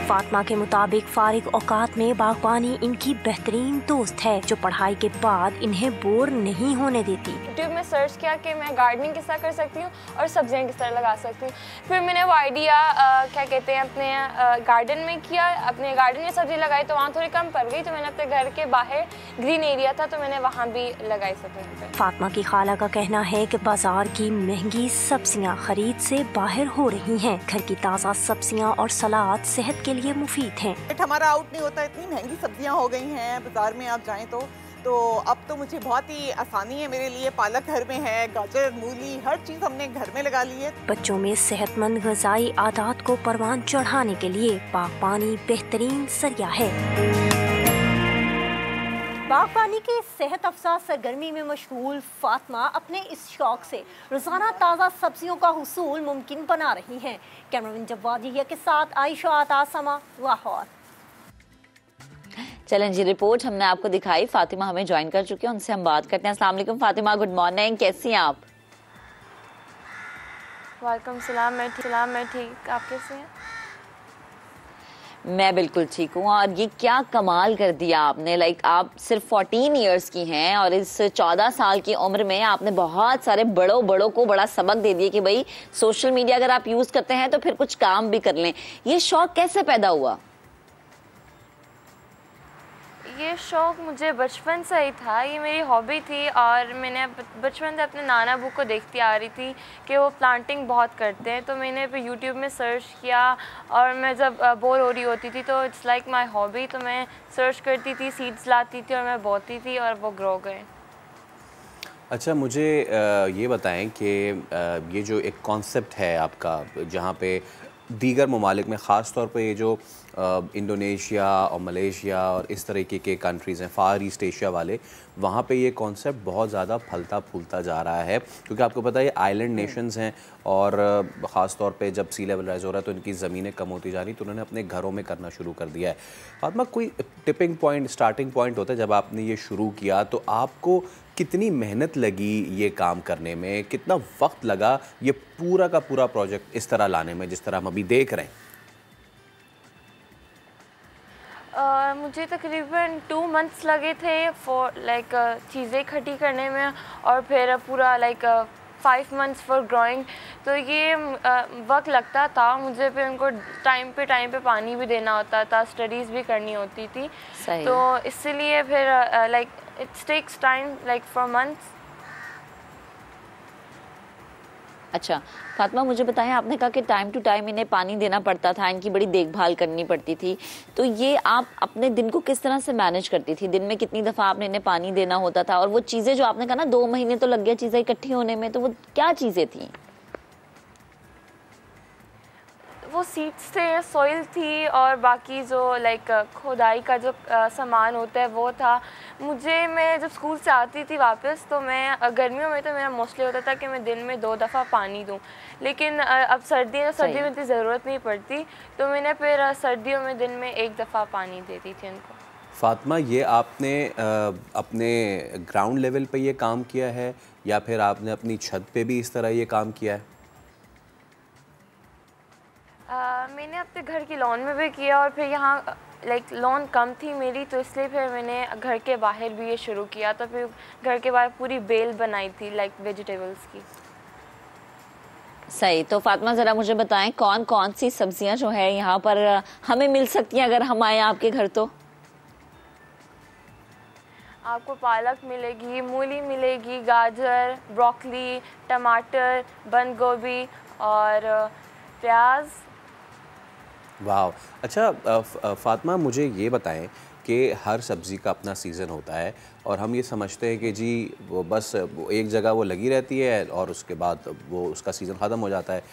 फातमा के मुताबिक फारिग औकात में बागबानी इनकी बेहतरीन दोस्त है जो पढ़ाई के बाद इन्हें बोर नहीं होने देती यूट्यूब में सर्च किया कि मैं गार्डनिंग किस तरह कर सकती हूँ और सब्जियाँ किस तरह लगा सकती हूँ फिर मैंने वो आइडिया क्या कहते हैं अपने गार्डन में किया अपने गार्डन में सब्ज़ी लगाई तो वहाँ थोड़ी कम पड़ गई तो मैंने अपने घर के बाहर ग्रीन एरिया था तो मैंने वहाँ भी लगाई सब्जी फातमा की खाला का कहना है कि बाजार की महंगी सब्जियाँ खरीद से बाहर हो रही हैं घर की ताज़ा सब्जियाँ और सलाद सेहत के लिए मुफीद हैं हमारा आउट नहीं होता इतनी महंगी सब्जियाँ हो गई हैं बाजार में आप जाएँ तो तो अब तो मुझे बहुत ही आसानी है मेरे लिए पालक घर में है गाजर मूली हर चीज़ हमने घर में लगा ली है बच्चों में सेहतमंद गजाई आदात को परवान चढ़ाने के लिए पाक पानी बेहतरीन सरिया है बागबानी की सेहत अफजा सरगर्मी में मशहूल फातमा अपने इस शौक से रोज़ाना ताज़ा सब्जियों का हसूल मुमकिन बना रही हैं कैमरामैन जवादिया के साथ आयशा आता समा लाहौर चलें जी रिपोर्ट हमने आपको दिखाई फातिमा हमें ज्वाइन कर चुकी है उनसे हम बात करते हैं असला फातिमा गुड मॉर्निंग कैसी हैं आप वालेकुम सलाम मैं ठीक सलाम मैं ठीक आप कैसे हैं मैं बिल्कुल ठीक हूँ और ये क्या कमाल कर दिया आपने लाइक आप सिर्फ फोर्टीन इयर्स की हैं और इस चौदह साल की उम्र में आपने बहुत सारे बड़ों बड़ों को बड़ा सबक दे दिया कि भाई सोशल मीडिया अगर आप यूज़ करते हैं तो फिर कुछ काम भी कर लें ये शौक कैसे पैदा हुआ ये शौक़ मुझे बचपन से ही था ये मेरी हॉबी थी और मैंने बचपन से अपने नाना बू को देखती आ रही थी कि वो प्लांटिंग बहुत करते हैं तो मैंने फिर यूट्यूब में सर्च किया और मैं जब बोर हो रही होती थी तो इट्स लाइक माई हॉबी तो मैं सर्च करती थी सीड्स लाती थी और मैं बोती थी और वो ग्रो गए अच्छा मुझे ये बताएं कि ये जो एक कॉन्सेप्ट है आपका जहाँ पे दीगर ममालिक में ख़ास तौर पर ये जो इंडोनेशिया और मलेशिया और इस तरीके के कंट्रीज़ हैं फार ईस्ट एशिया वाले वहाँ पे ये कॉन्सेप्ट बहुत ज़्यादा फलता फूलता जा रहा है क्योंकि आपको पता है आइलैंड नेशंस हम्म। हैं और ख़ास तौर पे जब सी लेवल राइज हो रहा है तो इनकी ज़मीनें कम होती जा रही तो उन्होंने अपने घरों में करना शुरू कर दिया है फातमा कोई टिपिंग पॉइंट स्टार्टिंग पॉइंट होता है जब आपने ये शुरू किया तो आपको कितनी मेहनत लगी ये काम करने में कितना वक्त लगा ये पूरा का पूरा प्रोजेक्ट इस तरह लाने में जिस तरह हम अभी देख रहे हैं मुझे तकरीबन टू मंथ्स लगे थे फॉर लाइक uh, चीज़ें इकट्ठी करने में और फिर पूरा like five months for growing तो ये uh, वक्त लगता था मुझे फिर उनको टाइम पे टाइम पे पानी भी देना होता था स्टडीज़ भी करनी होती थी तो इसलिए फिर like it's takes time like for months अच्छा फातिमा मुझे बताएं आपने कहा कि टाइम टू टाइम इन्हें पानी देना पड़ता था इनकी बड़ी देखभाल करनी पड़ती थी तो ये आप अपने दिन को किस तरह से मैनेज करती थी दिन में कितनी दफ़ा आपने इन्हें पानी देना होता था और वो चीज़ें जो आपने कहा ना दो महीने तो लग गया चीज़ें इकट्ठी होने में तो वो क्या चीज़ें थी वो सीट्स थे सोइल थी और बाकी जो लाइक खुदाई का जो सामान होता है वो था मुझे मैं जब स्कूल से आती थी वापस तो मैं गर्मियों में तो मेरा मोस्टली होता था कि मैं दिन में दो दफ़ा पानी दूँ लेकिन अब सर्दी है तो सर्दी में इतनी ज़रूरत नहीं पड़ती तो मैंने फिर सर्दियों में दिन में एक दफ़ा पानी देती थी उनको फातिमा ये आपने आ, अपने ग्राउंड लेवल पर ये काम किया है या फिर आपने अपनी छत पर भी इस तरह ये काम किया है मैंने अपने घर की लॉन में भी किया और फिर यहाँ लाइक लॉन कम थी मेरी तो इसलिए फिर मैंने घर के बाहर भी ये शुरू किया तो फिर घर के बाहर पूरी बेल बनाई थी लाइक वेजिटेबल्स की सही तो फातिमा ज़रा मुझे बताएं कौन कौन सी सब्जियां जो है यहाँ पर हमें मिल सकती हैं अगर हम आए आपके घर तो आपको पालक मिलेगी मूली मिलेगी गाजर ब्रोकली टमाटर बंद गोभी और प्याज वाह अच्छा फातिमा मुझे ये बताएं कि हर सब्ज़ी का अपना सीज़न होता है और हम ये समझते हैं कि जी वो बस एक जगह वो लगी रहती है और उसके बाद वो उसका सीज़न ख़त्म हो जाता है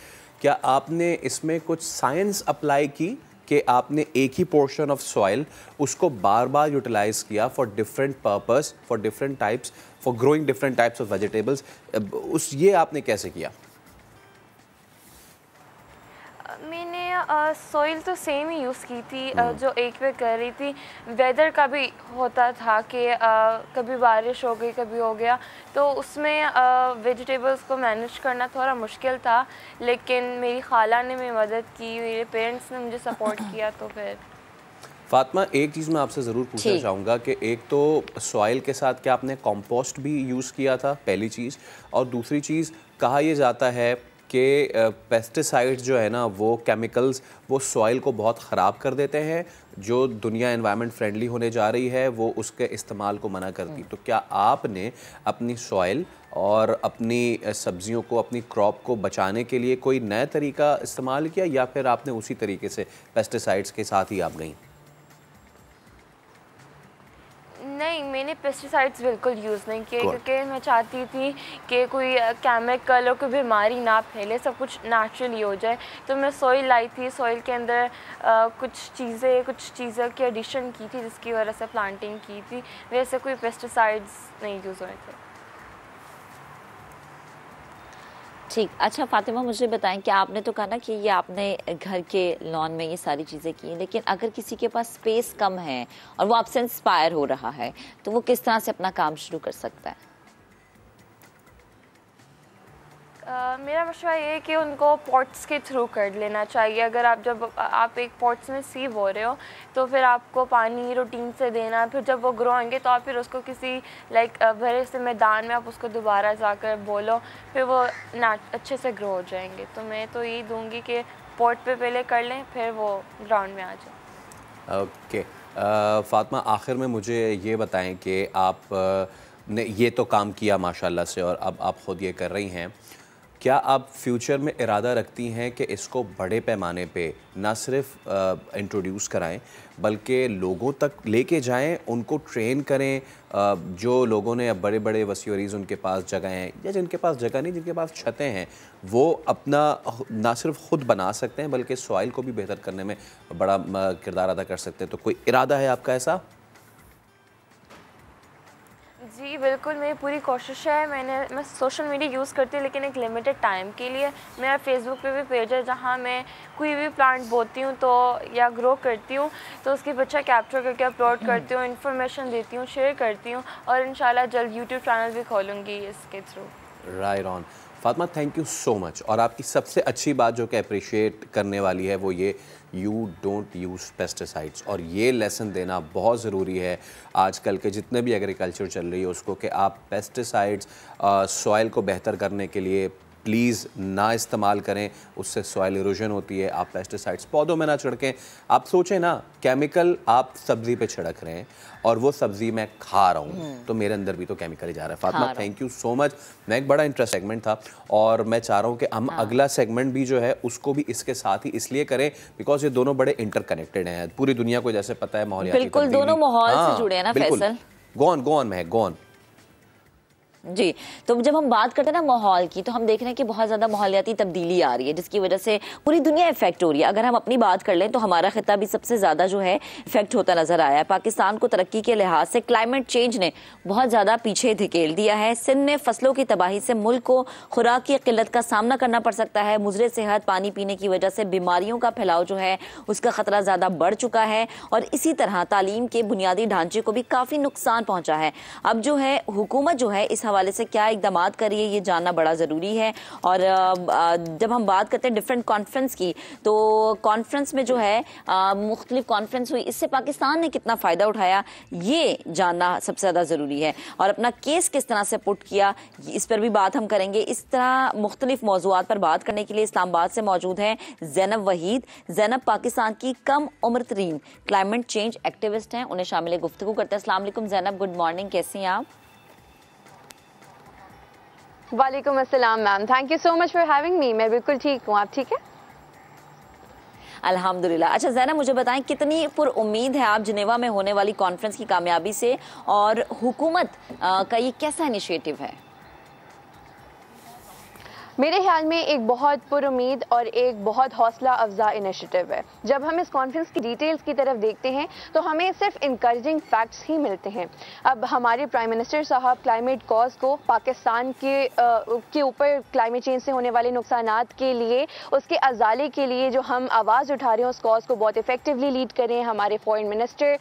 क्या आपने इसमें कुछ साइंस अप्लाई की कि आपने एक ही पोर्शन ऑफ सॉइल उसको बार बार यूटिलाइज़ किया for different purpose for different types for growing different types of vegetables उस ये आपने कैसे किया सोइल तो सेम ही यूज़ की थी हम्म। जो एक वे कर रही थी वेदर का भी होता था कि कभी बारिश हो गई कभी हो गया तो उसमें वेजिटेबल्स को मैनेज करना थोड़ा मुश्किल था लेकिन मेरी खाला ने मेरी मदद की मेरे पेरेंट्स ने मुझे सपोर्ट किया तो फिर फातिमा एक चीज़ मैं आपसे ज़रूर पूछना चाहूँगा कि एक तो सॉइल के साथ क्या आपने कॉम्पोस्ट भी यूज़ किया था पहली चीज़ और दूसरी चीज़ कहा यह जाता है कि पेस्टिसाइड्स जो है ना वो केमिकल्स वो सॉइल को बहुत ख़राब कर देते हैं जो दुनिया इन्वायरमेंट फ्रेंडली होने जा रही है वो उसके इस्तेमाल को मना करती हम्म। तो क्या आपने अपनी सॉइल और अपनी सब्जियों को अपनी क्रॉप को बचाने के लिए कोई नया तरीका इस्तेमाल किया या फिर आपने उसी तरीके से पेस्टिसाइड्स के साथ ही आप गई नहीं मैंने पेस्टिसाइड्स बिल्कुल यूज़ नहीं किए क्योंकि मैं चाहती थी कि कोई केमिकल और कोई बीमारी ना फैले सब कुछ नेचुरली हो जाए तो मैं सॉइल लाई थी सॉइल के अंदर आ, कुछ चीज़ें कुछ चीज़ों की एडिशन की थी जिसकी वजह से प्लांटिंग की थी वैसे कोई पेस्टिसाइड्स नहीं यूज़ हुए थे ठीक अच्छा फातिमा मुझे बताएं कि आपने तो कहा ना कि ये आपने घर के लॉन में ये सारी चीज़ें की हैं लेकिन अगर किसी के पास स्पेस कम है और वो आपसे इंस्पायर हो रहा है तो वो किस तरह से अपना काम शुरू कर सकता है मेरा मशवरा ये है कि उनको पॉट्स के थ्रू कर लेना चाहिए अगर आप जब आप एक पॉट्स में सीव हो रहे हो तो फिर आपको पानी रूटीन से देना फिर जब वो ग्रो होंगे तो आप फिर उसको किसी लाइक भरे से मैदान में आप उसको दोबारा जाकर बोलो फिर वो ना अच्छे से ग्रो हो जाएंगे तो मैं तो यही दूंगी कि पॉट पे पहले कर लें फिर वो ग्राउंड में आ जाए ओके फातमा आखिर में मुझे ये बताएं कि आप ने ये तो काम किया माशाल्लाह से और अब आप खुद ये कर रही हैं क्या आप फ्यूचर में इरादा रखती हैं कि इसको बड़े पैमाने पे ना सिर्फ इंट्रोड्यूस कराएं बल्कि लोगों तक लेके जाएं उनको ट्रेन करें आ, जो लोगों ने अब बड़े बड़े वसीरीज उनके पास जगह हैं या जिनके पास जगह नहीं जिनके पास छतें हैं वो अपना ना सिर्फ ख़ुद बना सकते हैं बल्कि सॉइल को भी बेहतर करने में बड़ा किरदार अदा कर सकते हैं तो कोई इरादा है आपका ऐसा जी बिल्कुल मेरी पूरी कोशिश है मैंने मैं सोशल मीडिया यूज़ करती हूँ लेकिन एक लिमिटेड टाइम के लिए मेरा फेसबुक पे भी पेज है जहाँ मैं कोई भी प्लांट बोती हूँ तो या ग्रो करती हूँ तो उसकी पिक्चर कैप्चर करके अपलोड करती हूँ इन्फॉर्मेशन देती हूँ शेयर करती हूँ और इन जल्द यूट्यूब चैनल भी खोलूँगी इसके through right on Fatima thank you so much और आपकी सबसे अच्छी बात जो कि अप्रिशिएट करने वाली है वो ये यू डोंट यूज़ पेस्टिसाइड्स और ये लेसन देना बहुत ज़रूरी है आजकल के जितने भी एग्रीकल्चर चल रही है उसको कि आप पेस्टिसाइड्स सॉइल uh, को बेहतर करने के लिए प्लीज़ ना इस्तेमाल करें उससे सॉयल इरोजन होती है आप पेस्टिसाइड्स पौधों में ना छिड़कें आप सोचें ना केमिकल आप सब्ज़ी पे छिड़क रहे हैं और वो सब्ज़ी मैं खा रहा हूँ हम्म। तो मेरे अंदर भी तो केमिकल ही जा रहा है Fatima thank you so much मैं एक बड़ा इंटरेस्ट सेगमेंट था और मैं चाह रहा हूँ कि हम हाँ। अगला सेगमेंट भी जो है उसको भी इसके साथ ही इसलिए करें बिकॉज ये दोनों बड़े इंटरकनेक्टेड हैं पूरी दुनिया को जैसे पता है माहौल बिल्कुल दोनों माहौल से हाँ, जुड़े हैं ना फैसल गॉन गॉन मैं गॉन जी तो जब हम बात करते हैं ना माहौल की तो हम देख रहे हैं कि बहुत ज़्यादा माहौलियाती तब्दीली आ रही है जिसकी वजह से पूरी दुनिया इफेक्ट हो रही है अगर हम अपनी बात कर लें तो हमारा खिता भी सबसे ज़्यादा जो है इफेक्ट होता नज़र आया है पाकिस्तान को तरक्की के लिहाज से क्लाइमेट चेंज ने बहुत ज़्यादा पीछे धकेल दिया है सिंध में फसलों की तबाही से मुल्क को खुराक की किल्लत का सामना करना पड़ सकता है मुजरे सेहत पानी पीने की वजह से बीमारियों का फैलाव जो है उसका ख़तरा ज़्यादा बढ़ चुका है और इसी तरह तालीम के बुनियादी ढांचे को भी काफ़ी नुकसान पहुंचा है अब जो है हुकूमत जो है इस हवा हवाले से क्या इकदाम करिए ये जानना बड़ा ज़रूरी है और जब हम बात करते हैं डिफरेंट कॉन्फ्रेंस की तो कॉन्फ्रेंस में जो है मुख्तलिफ कॉन्फ्रेंस हुई इससे पाकिस्तान ने कितना फ़ायदा उठाया ये जानना सबसे ज़्यादा ज़रूरी है और अपना केस किस तरह से पुट किया इस पर भी बात हम करेंगे इस तरह मुख्तलिफ मौजूद पर बात करने के लिए इस्लामाबाद से मौजूद हैं जैनब वहीद जैनब पाकिस्तान की कम उम्र तरीन क्लाइमेट चेंज एक्टिविस्ट हैं उन्हें शामिल गुफ्तु करते हैं असलम जैनब गुड मॉर्निंग कैसे हैं आप वालेकुम अस्सलाम ma'am thank you so much for having me मैं बिल्कुल ठीक हूँ आप ठीक है अल्हम्दुलिल्लाह अच्छा जैना मुझे बताएं कितनी पुर उम्मीद है आप जिनेवा में होने वाली कॉन्फ्रेंस की कामयाबी से और हुकूमत का ये कैसा इनिशिएटिव है मेरे ख्याल में एक बहुत पुरुद और एक बहुत हौसला अफजा इनिशिएटिव है जब हम इस कॉन्फ्रेंस की डिटेल्स की तरफ देखते हैं तो हमें सिर्फ इंकरेजिंग फैक्ट्स ही मिलते हैं अब हमारे प्राइम मिनिस्टर साहब क्लाइमेट कॉज को पाकिस्तान के आ, के ऊपर क्लाइमेट चेंज से होने वाले नुकसान के लिए उसके अजाले के लिए जो हम आवाज़ उठा रहे हैं उस कॉज को बहुत इफेक्टिवली लीड करें हमारे foreign minister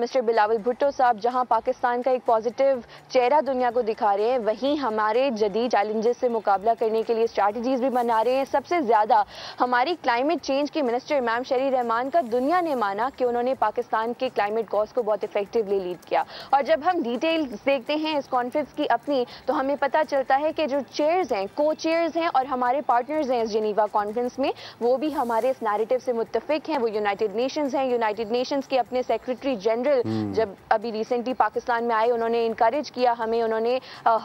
mister Bilawal Bhutto साहब जहाँ पाकिस्तान का एक पॉजिटिव चेहरा दुनिया को दिखा रहे हैं वहीं हमारे जदी चैलेंजेस से मुकाबला करने के लिए स्ट्रैटेजीज भी बना रहे हैं सबसे ज़्यादा हमारी क्लाइमेट चेंज के मिनिस्टर इमाम शरी रहमान का दुनिया ने माना कि उन्होंने पाकिस्तान के क्लाइमेट कॉज को बहुत इफेक्टिवली लीड किया और जब हम डिटेल देखते हैं इस कॉन्फ्रेंस की अपनी तो हमें पता चलता है कि जो चेयर्स हैं को चेयर्स हैं और हमारे पार्टनर्स हैं इस जिनीवा कॉन्फ्रेंस में वो भी हमारे इस नैरेटिव से मुतफिक हैं वो यूनाइटेड नेशंस हैं यूनाइटेड नेशंस के अपने सेक्रेटरी हम्म। जनरल जब अभी रिसेंटली पाकिस्तान में आए उन्होंने इंकरेज किया हमें उन्होंने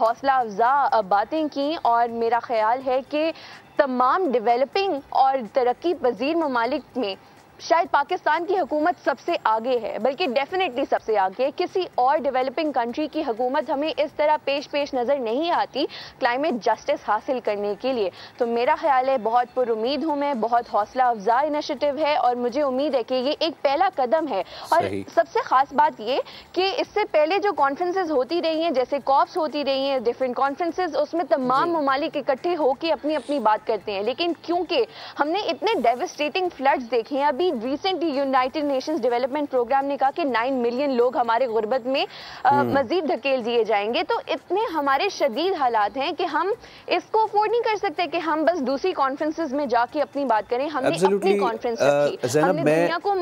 हौसला अफजा बातें की और मेरा ख्याल सवाल है कि तमाम डेवलपिंग और तरक्की पजीर ममालिक में शायद पाकिस्तान की हुकूमत सबसे आगे है बल्कि डेफिनेटली सबसे आगे किसी और डेवलपिंग कंट्री की हुकूमत हमें इस तरह पेश पेश नज़र नहीं आती क्लाइमेट जस्टिस हासिल करने के लिए तो मेरा ख्याल है बहुत पुरुद हूँ मैं बहुत हौसला अफजा इनिशिएटिव है और मुझे उम्मीद है कि ये एक पहला कदम है और सबसे ख़ास बात ये कि इससे पहले जो कॉन्फ्रेंसेज होती रही हैं जैसे कॉप्स होती रही हैं डिफरेंट कॉन्फ्रेंसेज उसमें तमाम ममालिक इकट्ठे होकर अपनी अपनी बात करते हैं लेकिन क्योंकि हमने इतने डेविस्टेटिंग फ्लड्स देखे हैं अभी अभी recently United Nations Development Programme ने कहा कि 9 मिलियन लोग हमारे गुर्बत में हम्म। मजीद धकेल दिए जाएंगे तो इतने हमारे शदीद हालात हैं कि हम इसको अफोर्ड नहीं कर सकते कि हम बस दूसरी कॉन्फ्रेंसेज में जाके अपनी बात करें हमने अपनी कॉन्फ्रेंस की हमने दुनिया को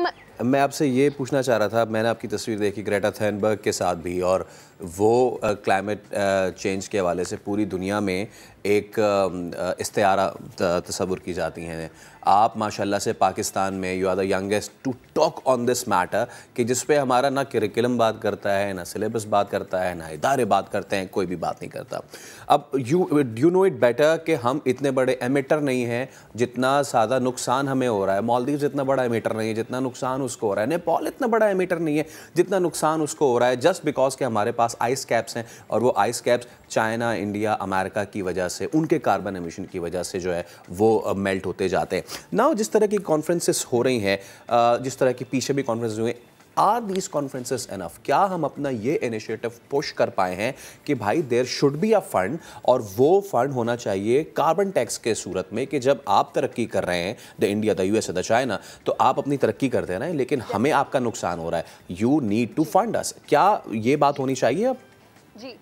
मैं आपसे ये पूछना चाह रहा था मैंने आपकी तस्वीर देखी ग्रेटा थैनबर्ग के साथ भी और वो क्लाइमेट चेंज के हवाले से पूरी दुनिया में एक इस्तारा तस्वुर की जाती हैं आप माशाल्लाह से पाकिस्तान में you are the youngest to talk on this matter कि जिस पे हमारा ना करिकुलम बात करता है ना सिलेबस बात करता है ना इदारे बात करते हैं कोई भी बात नहीं करता अब you you know it better कि हम इतने बड़े एमिटर नहीं हैं जितना ज़्यादा नुकसान हमें हो रहा है मालदीव इतना बड़ा एमिटर नहीं है जितना नुकसान उसको हो रहा है नेपाल इतना बड़ा एमिटर नहीं है जितना नुकसान उसको हो रहा है जस्ट बिकॉज के हमारे पास आइस कैप्स हैं और वो ice caps China India America की वजह से उनके कार्बन एमिशन की वजह से जो है वो मेल्ट होते जाते हैं ना जिस तरह की कॉन्फ्रेंसेस हो रही हैं जिस तरह की पीछे भी कॉन्फ्रेंस हुई आर दीज कॉन्फ्रेंसेस एनफ क्या हम अपना ये इनिशिएटिव पुश कर पाए हैं कि भाई there should be a fund और वो फंड होना चाहिए कार्बन टैक्स के सूरत में कि जब आप तरक्की कर रहे हैं the India the U A the China तो आप अपनी तरक्की कर दे रहे हैं लेकिन हमें आपका नुकसान हो रहा है you need to fund us क्या ये बात होनी चाहिए अब जी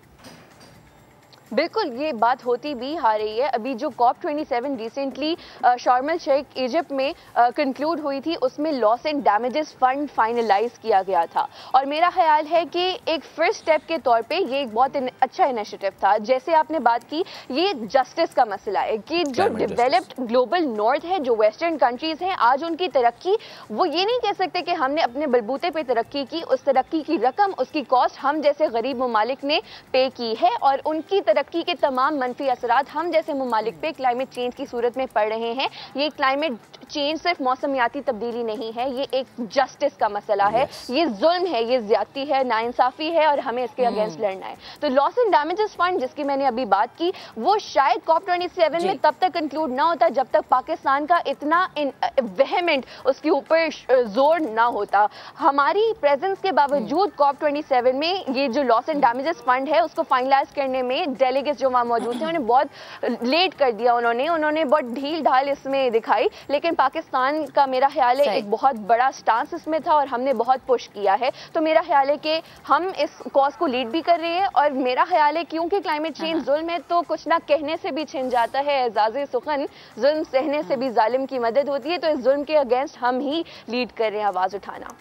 बिल्कुल ये बात होती भी आ रही है अभी जो COP 27 recently Sharm el Sheikh Egypt में कंक्लूड हुई थी उसमें loss and damages fund finalise किया गया था और मेरा ख्याल है कि एक फर्स्ट स्टेप के तौर पे ये एक बहुत इन, अच्छा इनिशिएटिव था जैसे आपने बात की ये जस्टिस का मसला है कि जो डेवलप्ड ग्लोबल नॉर्थ है जो वेस्टर्न कंट्रीज हैं आज उनकी तरक्की वो ये नहीं कह सकते कि हमने अपने बलबूते पर तरक्की की उस तरक्की की रकम उसकी कॉस्ट हम जैसे गरीब ममालिक ने पे की है और उनकी तरक्की तरक्की के तमाम मनफी असरात हम जैसे ममालिक पे क्लाइमेट चेंज की सूरत में पड़ रहे हैं ये क्लाइमेट चेंज सिर्फ मौसमियाती तब्दीली नहीं है ये एक जस्टिस का मसला है ये जुल्म है ये ज्यादती है नाइंसाफ़ी है और हमें इसके अगेंस्ट हम्म। लड़ना है तो लॉस एंड डैमेजेस फंड जिसकी मैंने अभी बात की वो शायद कॉप ट्वेंटी सेवन में तब तक कंक्लूड ना होता जब तक पाकिस्तान का इतना वहमेंट uh, उसके ऊपर uh, जोर ना होता हमारी प्रेजेंस के बावजूद कॉप हम्म। ट्वेंटी में ये जो लॉस एंड डैमेजेस फंड है उसको फाइनलाइज करने में डेली पहले के जो वहाँ मौजूद थे उन्हें बहुत लेट कर दिया उन्होंने उन्होंने बहुत ढील ढाल इसमें दिखाई लेकिन पाकिस्तान का मेरा ख्याल है एक बहुत बड़ा स्टांस इसमें था और हमने बहुत पुश किया है तो मेरा ख्याल है कि हम इस कॉज को लीड भी कर रहे हैं और मेरा ख्याल है क्योंकि क्लाइमेट हाँ। चेंज जुल्म है तो कुछ ना कहने से भी छिन जाता है एजाज सुखन जुल्म सहने से भी हाँ। जालिम की मदद होती है तो इस जुल्म के अगेंस्ट हम ही लीड कर रहे हैं आवाज़ उठाना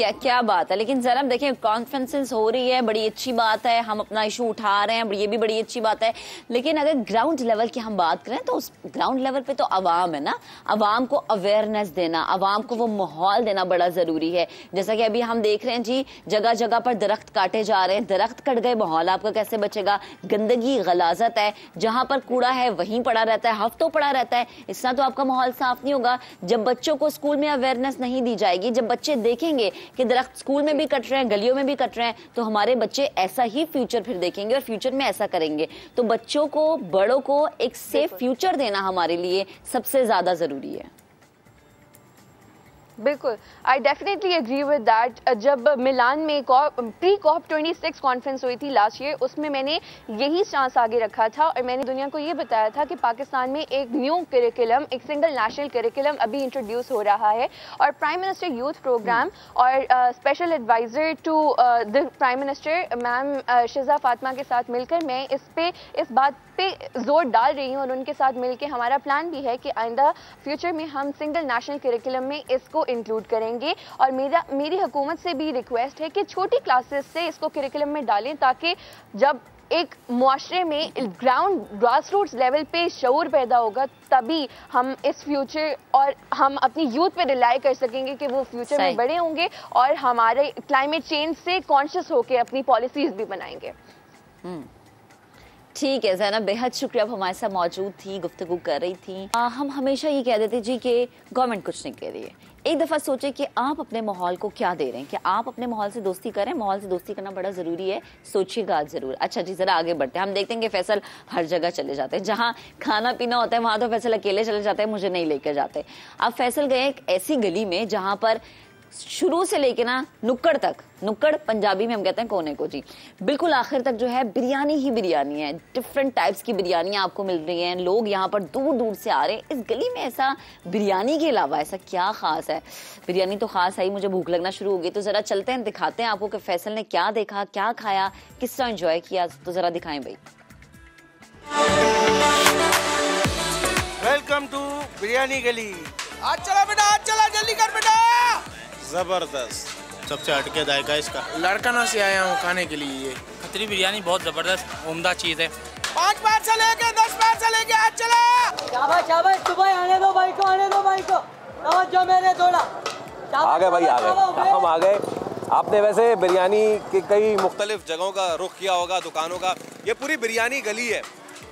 क्या क्या बात है लेकिन जरा देखिए कॉन्फ्रेंसेंस हो रही है बड़ी अच्छी बात है हम अपना इशू उठा रहे हैं ये भी बड़ी अच्छी बात है लेकिन अगर ग्राउंड लेवल की हम बात करें तो उस ग्राउंड लेवल पे तो आवाम है ना आवाम को अवेयरनेस देना आवाम को वो माहौल देना बड़ा ज़रूरी है जैसा कि अभी हम देख रहे हैं जी जगह जगह पर दरख्त काटे जा रहे हैं दरख्त कट गए माहौल आपका कैसे बचेगा गंदगी गलाजत है जहाँ पर कूड़ा है वहीं पड़ा रहता है हफ्तों पड़ा रहता है इस तो आपका माहौल साफ नहीं होगा जब बच्चों को स्कूल में अवेयरनेस नहीं दी जाएगी जब बच्चे देखेंगे कि दरख्त स्कूल में भी कट रहे हैं गलियों में भी कट रहे हैं तो हमारे बच्चे ऐसा ही फ्यूचर फिर देखेंगे और फ्यूचर में ऐसा करेंगे तो बच्चों को बड़ों को एक सेफ फ्यूचर देना हमारे लिए सबसे ज्यादा जरूरी है बिल्कुल I definitely agree with that जब मिलान में pre COP twenty six conference हुई थी लास्ट ईयर उसमें मैंने यही चांस आगे रखा था और मैंने दुनिया को ये बताया था कि पाकिस्तान में एक न्यू करिकुलम एक सिंगल नेशनल करिकुलम अभी इंट्रोड्यूस हो रहा है और प्राइम मिनिस्टर यूथ प्रोग्राम और special adviser to the prime minister ma'am Shiza Fatima के साथ मिलकर मैं इस पर इस बात पे जोर डाल रही हूँ और उनके साथ मिलकर हमारा प्लान भी है कि आइंदा फ्यूचर में हम सिंगल नेशनल करिकुलम में इसको इंक्लूड करेंगे और मेरा मेरी हुकूमत से भी रिक्वेस्ट है कि छोटी क्लासेस से इसको करिकुलम में डालें ताकि जब एक माशरे में ग्राउंड ग्रास रूट्स लेवल पे शूर पैदा होगा तभी हम इस फ्यूचर और हम अपनी यूथ पे रिलाई कर सकेंगे कि वो फ्यूचर में बड़े होंगे और हमारे क्लाइमेट चेंज से कॉन्शियस होकर अपनी पॉलिसीज भी बनाएंगे हम्म। ठीक है जैनब बेहद शुक्रिया आप हमारे साथ मौजूद थी गुफ्तु कर रही थी आ, हम हमेशा ये कह देते जी कि गवर्नमेंट कुछ नहीं कह रही है एक दफ़ा सोचे कि आप अपने माहौल को क्या दे रहे हैं कि आप अपने माहौल से दोस्ती करें माहौल से दोस्ती करना बड़ा ज़रूरी है सोचिएगा ज़रूर अच्छा जी ज़रा आगे बढ़ते हैं हम देखते हैं कि फैसल हर जगह चले जाते हैं जहाँ खाना पीना होता है वहाँ तो फैसल अकेले चले जाते हैं मुझे नहीं लेकर जाते अब फैसल गए एक ऐसी गली में जहाँ पर शुरू से लेके ना नुक्कड़ तक नुक्कड़ पंजाबी में हम कहते हैं कोने को जी बिल्कुल आखिर तक जो है बिरयानी ही बिरयानी है डिफरेंट टाइप्स की बिरयानी आपको मिल रही हैं लोग यहाँ पर दूर दूर से आ रहे हैं इस गली में ऐसा बिरयानी के अलावा ऐसा क्या खास है बिरयानी तो खास है ही मुझे भूख लगना शुरू हो गई तो ज़रा चलते हैं दिखाते हैं आपको कि फैसल ने क्या देखा क्या खाया किस तरह इंजॉय किया तो ज़रा दिखाएं भाई वेलकम टू बिरयानी गली आज चला बेटा आज चला जल्दी कर बेटा ज़बरदस्त सबसे हटके जायका इसका ना से आया हूँ खाने के लिए ये खतरी बिरयानी बहुत ज़बरदस्त उमदा चीज़ है पाँच बार चले गए दस बार चले गए आज चला सुबह आने दो भाई को आने दो भाई को समझ थोड़ा आ गए भाई आ गए हम आ गए आपने वैसे बिरयानी के कई मुख्तलिफ जगहों का रुख किया होगा दुकानों का ये पूरी बिरयानी गली है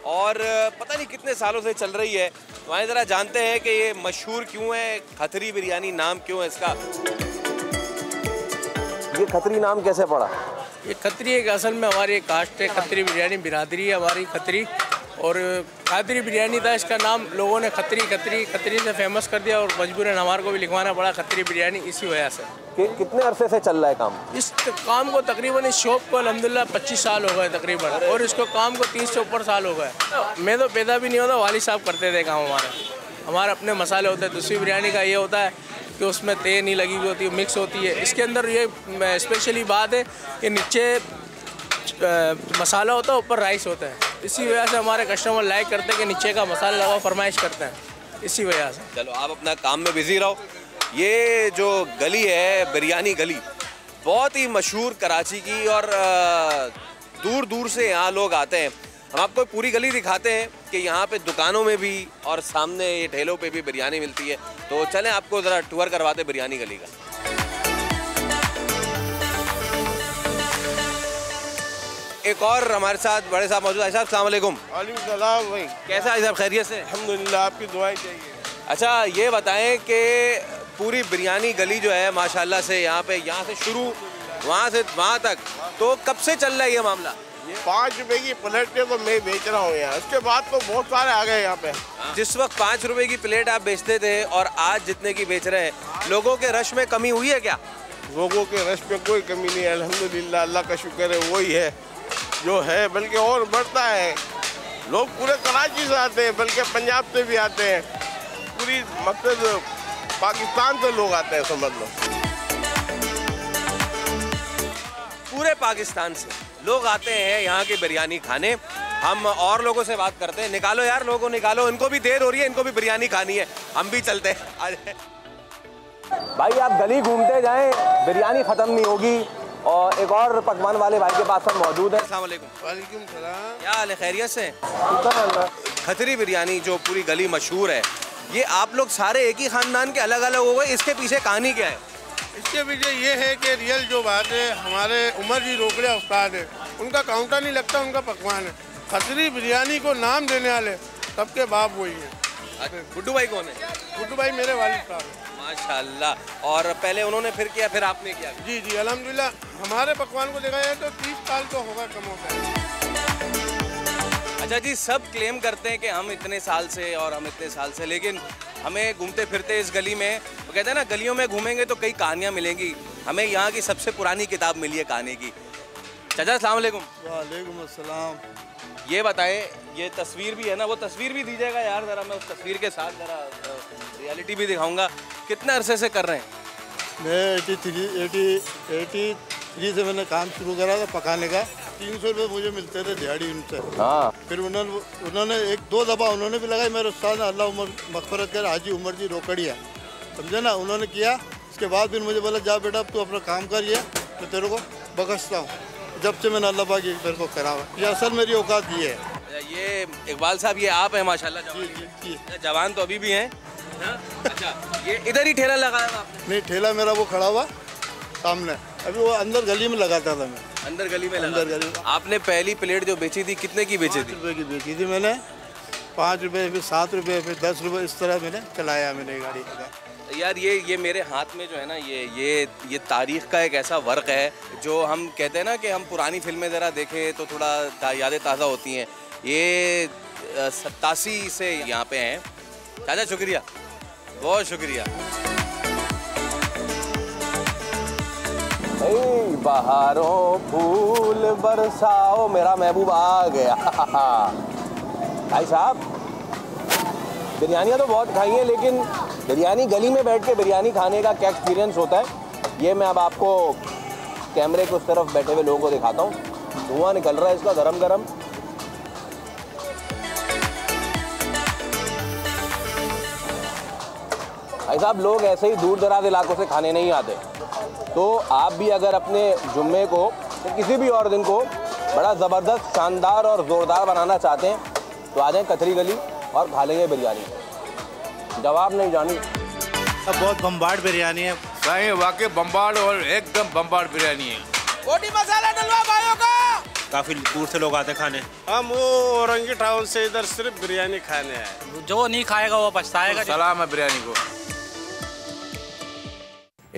और पता नहीं कितने सालों से चल रही है तो आए ज़रा जानते हैं कि ये मशहूर क्यों है खतरी बिरयानी नाम क्यों है इसका ये खतरी नाम कैसे पड़ा ये खतरी एक असल में हमारी कास्ट है खतरी बिरयानी बिरादरी है हमारी खतरी और खादरी बिरयानी था इसका नाम लोगों ने खतरी खतरी खतरी से फेमस कर दिया और मजबूरन हमारे को भी लिखवाना पड़ा खतरी बिरयानी इसी वजह से कि, कितने अरसे से चल रहा है काम इस काम को तकरीबन इस शॉप को अलहमदिल्ला पच्चीस साल हो गए तकरीबन और इसको काम को तीस से ऊपर साल हो गए मैं तो पैदा भी नहीं होता वाली साहब करते थे काम हमारे हमारे अपने मसाले होते हैं दूसरी बिरयानी का ये होता है कि उसमें तेल नहीं लगी हुई होती मिक्स होती है इसके अंदर ये स्पेशली बात है कि नीचे मसाला होता है ऊपर राइस होता है इसी वजह से हमारे कस्टमर लाइक करते हैं कि नीचे का मसाला लगा फरमाइश करते हैं इसी वजह से चलो आप अपना काम में बिजी रहो ये जो गली है बिरयानी गली बहुत ही मशहूर कराची की और दूर दूर से यहाँ लोग आते हैं हम आपको पूरी गली दिखाते हैं कि यहाँ पे दुकानों में भी और सामने ये ठेलों पे भी बिरयानी मिलती है तो चलें आपको ज़रा टूर करवाते बिरयानी गली का एक और हमारे साथ बड़े साहब मौजूद है साहब सलामकुम भाई कैसा है साहब खैरियत से अलहमदिल्ला आपकी दुआएं चाहिए अच्छा ये बताएं कि पूरी बिरयानी गली जो है माशाल्लाह से यहाँ पे यहाँ से शुरू वहाँ से वहाँ तक तो कब से चल रहा है ये मामला पाँच रुपए की प्लेट तो मैं बेच रहा हूँ यहाँ उसके बाद तो बहुत सारे आ गए यहाँ पे हाँ। जिस वक्त पाँच रुपए की प्लेट आप बेचते थे और आज जितने की बेच रहे हैं लोगों के रश में कमी हुई है क्या लोगों के रश में कोई कमी नहीं है अलहमदिल्ला अल्लाह का शुक्र है वही है जो है बल्कि और बढ़ता है लोग पूरे कराची से आते हैं बल्कि पंजाब से भी आते हैं पूरी मतलब पाकिस्तान से लोग आते हैं समझ लो पूरे पाकिस्तान से लोग आते हैं यहाँ की बिरयानी खाने हम और लोगों से बात करते हैं निकालो यार लोगों निकालो इनको भी देर हो रही है इनको भी बिरयानी खानी है हम भी चलते हैं भाई आप गली घूमते जाएं बिरयानी ख़त्म नहीं होगी और एक और पकवान वाले भाई के पास हम मौजूद हैं क्या हाल खैरियत से खतरी बिरयानी जो पूरी गली मशहूर है ये आप लोग सारे एक ही ख़ानदान के अलग अलग हो गए इसके पीछे कहानी क्या है इसके पीछे ये है कि रियल जो बात है हमारे उमर जी रोकड़े उस्ताद है उनका काउंटर नहीं लगता उनका पकवान है खतरी बिरयानी को नाम देने वाले सबके बाप वही है अच्छा, गुड्डू भाई कौन है गुड्डू भाई मेरे वाले साहब हैं माशाल्लाह और पहले उन्होंने फिर किया फिर आपने किया जी जी अलहमदिल्ला हमारे पकवान को देखा जाए तो तीस साल तो होगा कम होगा अच्छा जी सब क्लेम करते हैं कि हम इतने साल से और हम इतने साल से लेकिन हमें घूमते फिरते इस गली में वो कहते हैं ना गलियों में घूमेंगे तो कई कहानियाँ मिलेंगी हमें यहाँ की सबसे पुरानी किताब मिली है कहानी की चाचा अलैक्म वालेकुम ये बताए ये तस्वीर भी है ना वो तस्वीर भी दीजिएगा यार ज़रा मैं उस तस्वीर के साथ ज़रा रियलिटी भी दिखाऊंगा कितने अरसे से कर रहे हैं मैं eighty three eighty eighty three से मैंने काम शुरू करा था पकाने का तीन सौ रुपये मुझे मिलते थे दिहाड़ी उनसे हाँ फिर उन्होंने उन्होंने एक दो दफ़ा उन्होंने भी लगाई मेरे उस्ताद अल्लाह उमर मकफरत कर हाजी उमर जी रोकड़िया समझे ना उन्होंने किया उसके बाद फिर मुझे बोला जा बेटा तू अपना काम करिए मैं तेरे को बखसता हूँ जब से मैंने अल्लाह पाक मेरे को करा हुआ ये असल मेरी औकात ये है अच्छा, ये इकबाल साहब ये आप हैं माशाल्लाह जी जी जवान तो अभी भी हैं अच्छा ये इधर ही ठेला लगाया आपने नहीं ठेला मेरा वो खड़ा हुआ सामने अभी वो अंदर गली में लगाता था मैं अंदर गली में अंदर गली में। आपने पहली प्लेट जो बेची थी कितने की बेची थी रुपये की बेची थी मैंने पाँच रुपये फिर सात रुपये फिर दस रुपये इस तरह मैंने चलाया मैंने गाड़ी यार ये ये मेरे हाथ में जो है ना ये ये ये तारीख का एक ऐसा वर्क है जो हम कहते हैं ना कि हम पुरानी फिल्में ज़रा देखें तो थोड़ा यादें ताज़ा होती हैं ये सत्तासी से यहाँ पे हैं चाचा शुक्रिया बहुत शुक्रिया बहारों फूल बरसाओ मेरा महबूब आ गया भाई साहब बिरयानियाँ तो बहुत खाई हैं लेकिन बिरयानी गली में बैठ के बिरयानी खाने का क्या एक्सपीरियंस होता है ये मैं अब आपको कैमरे के उस तरफ बैठे हुए लोगों को दिखाता हूँ धुआं निकल रहा है इसका गरम गरम भाई साहब लोग ऐसे ही दूर दराज इलाकों से खाने नहीं आते तो आप भी अगर अपने जुम्मे को या किसी भी और दिन को बड़ा ज़बरदस्त शानदार और ज़ोरदार बनाना चाहते हैं तो आ जाएँ कथरी गली और खा लेंगे बिरयानी जवाब नहीं जानी सब बहुत बम्बार्ड बिरयानी है भाई वाकई बम्बार्ड और एकदम बम्बार्ड बिरयानी है बोटी मसाला डलवा भाइयों का काफी दूर से लोग आते खाने हम वो औरंगी टाउन से इधर सिर्फ बिरयानी खाने आए जो नहीं खाएगा वो पछताएगा तो सलाम है बिरयानी को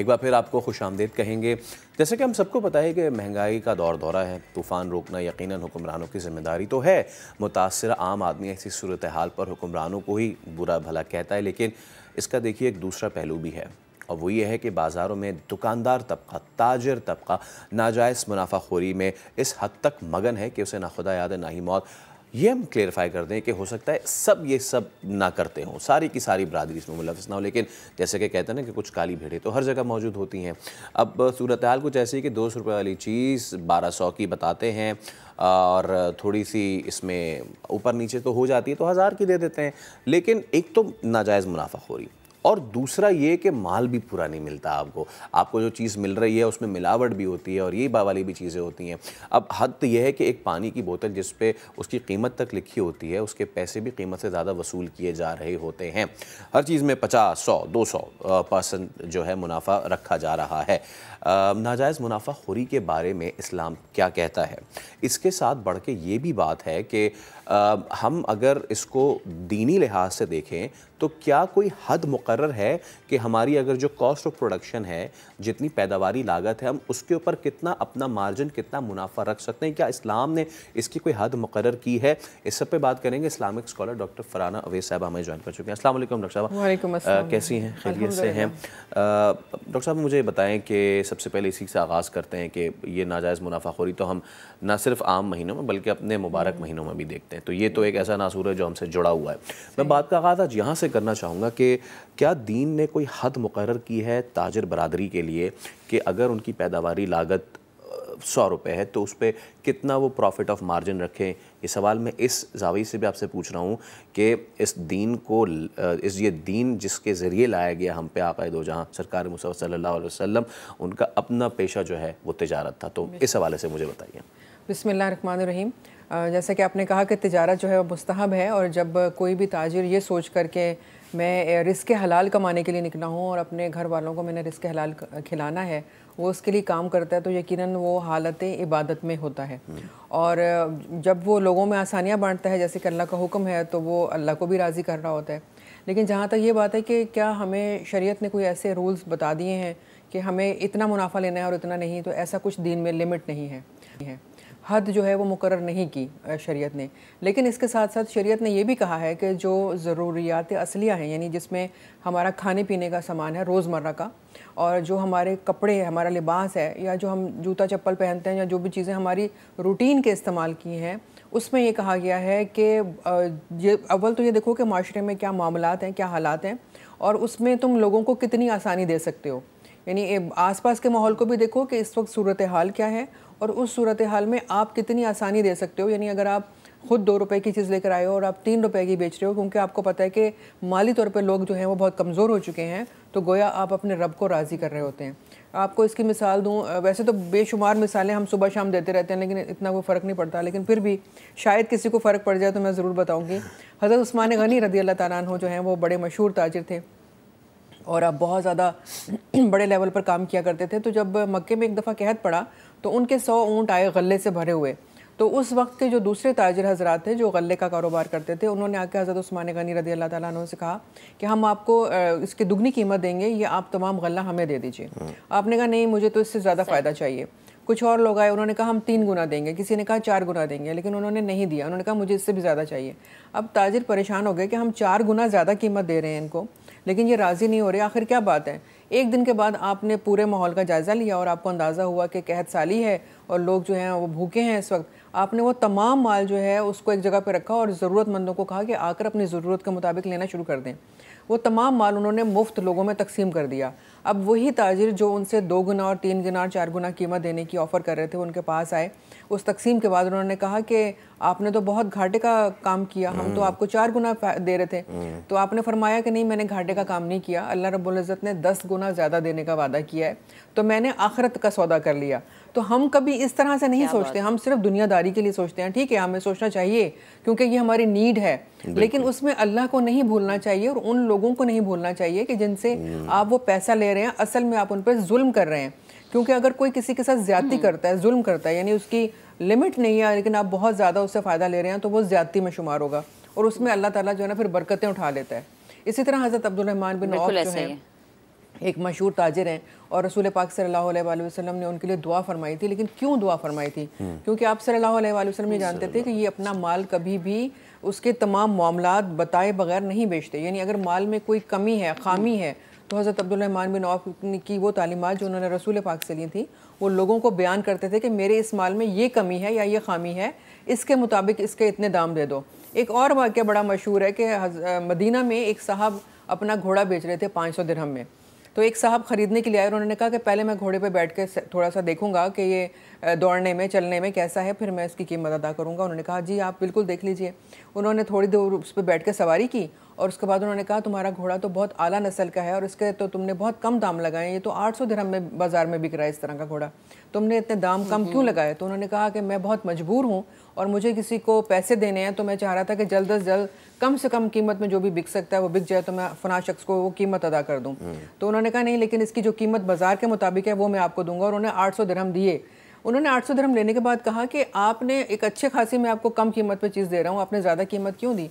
एक बार फिर आपको खुश आमदेद कहेंगे जैसे कि हम सबको पता है कि महंगाई का दौर दौरा है तूफ़ान रोकना यकीन हुक्मरानों की जिम्मेदारी तो है मुतासर आम आदमी ऐसी सूरत हाल पर हुक्मरानों को ही बुरा भला कहता है लेकिन इसका देखिए एक दूसरा पहलू भी है और वो ये है कि बाज़ारों में दुकानदार तबका ताजर तबका नाजायज़ मुनाफाखोरी में इस हद तक मगन है कि उसे ना खुदा याद है ना ही मौत ये हम क्लेरिफाई कर दें कि हो सकता है सब ये सब ना करते हों सारी की सारी बरदरी इसमें मुलवस ना हो लेकिन जैसे कि कहते हैं ना कि कुछ काली भेड़ें तो हर जगह मौजूद होती हैं अब सूरत हाल कुछ ऐसी कि दो सौ रुपये वाली चीज़ बारह सौ की बताते हैं और थोड़ी सी इसमें ऊपर नीचे तो हो जाती है तो हज़ार की दे देते हैं लेकिन एक तो नाजायज़ मुनाफा हो रही और दूसरा ये कि माल भी पूरा नहीं मिलता आपको आपको जो चीज़ मिल रही है उसमें मिलावट भी होती है और ये वाली भी चीज़ें होती हैं अब हद तो यह है कि एक पानी की बोतल जिस पे उसकी कीमत तक लिखी होती है उसके पैसे भी कीमत से ज़्यादा वसूल किए जा रहे होते हैं हर चीज़ में पचास सौ दो सौ परसेंट जो है मुनाफा रखा जा रहा है नाजायज़ मुनाफा खोरी के बारे में इस्लाम क्या कहता है इसके साथ बढ़ के ये भी बात है कि हम अगर इसको दीनी लिहाज से देखें तो क्या कोई हद मुकर है कि हमारी अगर जो कॉस्ट ऑफ प्रोडक्शन है जितनी पैदावारी लागत है हम उसके ऊपर कितना अपना मार्जिन कितना मुनाफा रख सकते हैं क्या इस्लाम ने इसकी कोई हद मुकर की है इस सब पे बात करेंगे Islamic scholar doctor Farhana Awais साहब हमें ज्वाइन कर चुके हैं असल डॉक्टर साहब कैसी हैं खैरियत से हैं डॉक्टर साहब मुझे बताएं कि सबसे पहले इसी से आगाज़ करते हैं कि ये नाजायज़ मुनाफाखोरी तो हम ना सिर्फ आम महीनों में बल्कि अपने मुबारक हम्म। महीनों में भी देखते हैं हैं तो ये तो एक ऐसा नासूर है जो हमसे जुड़ा हुआ है मैं बात का आगाज़ आज यहाँ से करना चाहूँगा कि क्या दीन ने कोई हद मुकर की है ताजर बरदरी के लिए कि अगर उनकी पैदावारी लागत सौ रुपये है तो उस पर कितना वो प्रॉफिट ऑफ मार्जिन रखें ये सवाल मैं इस जावी से भी आपसे पूछ रहा हूँ कि इस दीन को इस ये दीन जिसके ज़रिए लाया गया हम पे आकायद हो जहाँ सरकार मुसफ़ सल्ला वसम उनका अपना पेशा जो है वो तजारत था तो इस हवाले से मुझे बताइए बसमिल्ल रहीम जैसा कि आपने कहा कि तजारत जो है वह मुस्तहब है और जब कोई भी ताजिर ये सोच करके मैं रिस्क हलाल कमाने के लिए निकला हूँ और अपने घर वालों को मैंने रिस्क हलाल खिलाना है वो उसके लिए काम करता है तो यकीनन वो हालत इबादत में होता है हम्म। और जब वो लोगों में आसानियाँ बांटता है जैसे कि अल्लाह का हुक्म है तो वो अल्लाह को भी राज़ी कर रहा होता है लेकिन जहाँ तक ये बात है कि क्या हमें शरीय ने कोई ऐसे रूल्स बता दिए हैं कि हमें इतना मुनाफा लेना है और इतना नहीं तो ऐसा कुछ दिन में लिमिट नहीं है हद जो है वो मुकर नहीं की शरीयत ने लेकिन इसके साथ साथ शरीयत ने यह भी कहा है कि जो ज़रूरियात असलियाँ हैं यानी जिसमें हमारा खाने पीने का सामान है रोज़मर्रा का और जो हमारे कपड़े है हमारा लिबास है या जो हम जूता चप्पल पहनते हैं या जो भी चीज़ें हमारी रूटीन के इस्तेमाल की हैं उसमें ये कहा गया है कि ये अव्वल तो ये देखो कि माशरे में क्या मामला हैं क्या हालात हैं और उसमें तुम लोगों को कितनी आसानी दे सकते हो यानी आसपास के माहौल को भी देखो कि इस वक्त सूरत हाल क्या है और उस सूरत हाल में आप कितनी आसानी दे सकते हो यानी अगर आप खुद दो रुपए की चीज़ लेकर आए हो और आप तीन रुपए की बेच रहे हो क्योंकि आपको पता है कि माली तौर पे लोग जो हैं वो बहुत कमज़ोर हो चुके हैं तो गोया आप अपने रब को राज़ी कर रहे होते हैं आपको इसकी मिसाल दूँ वैसे तो बेशुमार मिसालें हम सुबह शाम देते रहते हैं लेकिन इतना कोई फ़र्क नहीं पड़ता लेकिन फिर भी शायद किसी को फ़र्क पड़ जाए तो मैं ज़रूर बताऊँगी हज़रत उस्मान गनी रदी अल्लाह तारा जो हैं वो बड़े मशहूर ताजर थे और आप बहुत ज़्यादा बड़े लेवल पर काम किया करते थे तो जब मक्के में एक दफ़ा कहत पड़ा तो उनके सौ ऊँट आए गले से भरे हुए तो उस वक्त के जो दूसरे ताजर हजरात थे जो गले का कारोबार करते थे उन्होंने आके हज़रत उस्मान गनी रदी अल्लाह ताली से कहा कि हम आपको इसकी दुगनी कीमत देंगे ये आप तमाम गला हमें दे दीजिए हम्म। आपने कहा नहीं मुझे तो इससे ज़्यादा फ़ायदा चाहिए कुछ और लोग आए उन्होंने कहा हम तीन गुना देंगे किसी ने कहा चार गुना देंगे लेकिन उन्होंने नहीं दिया उन्होंने कहा मुझे इससे भी ज़्यादा चाहिए अब ताजिर परेशान हो गए कि हम चार गुना ज़्यादा कीमत दे रहे हैं इनको लेकिन ये राज़ी नहीं हो रहे आखिर क्या बात है एक दिन के बाद आपने पूरे माहौल का जायज़ा लिया और आपको अंदाज़ा हुआ कि कहत साली है और लोग जो हैं वो भूखे हैं इस वक्त आपने वो तमाम माल जो है उसको एक जगह पर रखा और ज़रूरतमंदों को कहा कि आकर अपनी ज़रूरत के मुताबिक लेना शुरू कर दें वो तमाम माल उन्होंने मुफ्त लोगों में तकसीम कर दिया अब वही ताजिर जो उनसे दो गुना और तीन गुना और चार गुना कीमत देने की ऑफ़र कर रहे थे उनके पास आए उस तकसीम के बाद उन्होंने कहा कि आपने तो बहुत घाटे का काम किया हम तो हम्म। आपको चार गुना दे रहे थे हम्म। तो आपने फरमाया कि नहीं मैंने घाटे का काम नहीं किया अल्लाह रब्ज़त ने दस गुना ज़्यादा देने का वादा किया है तो मैंने आखरत का सौदा कर लिया तो हम कभी इस तरह से नहीं सोचते हम सिर्फ दुनियादारी के लिए सोचते हैं ठीक है हमें सोचना चाहिए क्योंकि ये हमारी नीड है लेकिन उसमें अल्लाह को नहीं भूलना चाहिए और उन लोगों को नहीं भूलना चाहिए कि जिनसे हम्म। आप वो पैसा ले रहे हैं असल में आप उन पर जुल्म कर रहे हैं क्योंकि अगर कोई किसी के साथ ज्यादती हम्म। करता है जुल्म करता है यानी उसकी लिमिट नहीं है लेकिन आप बहुत ज़्यादा उससे फ़ायदा ले रहे हैं तो वो ज्यादती में शुमार होगा और उसमें अल्लाह ताला जो है ना फिर बरकतें उठा लेता है इसी तरह हज़रत अब्दुलरहमान बिन जो है एक मशहूर ताजर हैं और रसूल पाक सल्लल्लाहु अलैहि ने उनके लिए दुआ फरमाई थी लेकिन क्यों दुआ फरमाई थी हम्म। क्योंकि आप सल्लल्लाहु अलैहि ये जानते थे कि ये अपना माल कभी भी उसके तमाम मामला बताए बगैर नहीं बेचते यानी अगर माल में कोई कमी है खामी है तो हज़रत अब्दुलरमान बिन औफ की वो तालीमत जो उन्होंने रसूल पाक से ली थी वो लोगों को बयान करते थे कि मेरे इस माल में ये कमी है या ये खामी है इसके मुताबिक इसके इतने दाम दे दो एक और वाक्य बड़ा मशहूर है कि मदीना में एक साहब अपना घोड़ा बेच रहे थे पाँच सौ दिरहम में तो एक साहब ख़रीदने के लिए आए और उन्होंने कहा कि पहले मैं घोड़े पर बैठ के थोड़ा सा देखूंगा कि ये दौड़ने में चलने में कैसा है फिर मैं इसकी कीमत अदा करूंगा उन्होंने कहा जी आप बिल्कुल देख लीजिए उन्होंने थोड़ी देर उस पर बैठ कर सवारी की और उसके बाद उन्होंने कहा तुम्हारा घोड़ा तो बहुत आला नस्ल का है और इसके तो तुमने बहुत कम दाम लगाए ये तो आठ सौ धर्म में बाज़ार में बिक रहा है इस तरह का घोड़ा तुमने इतने दाम कम क्यों लगाए तो उन्होंने कहा कि मैं बहुत मजबूर हूँ और मुझे किसी को पैसे देने हैं तो मैं चाह रहा था कि जल्द अज जल्द कम से कम कीमत में जो भी बिक सकता है वो बिक जाए तो मैं फना शख्स को वो कीमत अदा कर दूँ हम्म। तो उन्होंने कहा नहीं लेकिन इसकी जो कीमत बाज़ार के मुताबिक है वो मैं आपको दूंगा और उन्हें आठ सौ धर्म दिए उन्होंने 800 धर्म लेने के बाद कहा कि आपने एक अच्छे खासी में आपको कम कीमत पर चीज़ दे रहा हूँ आपने ज़्यादा कीमत क्यों दी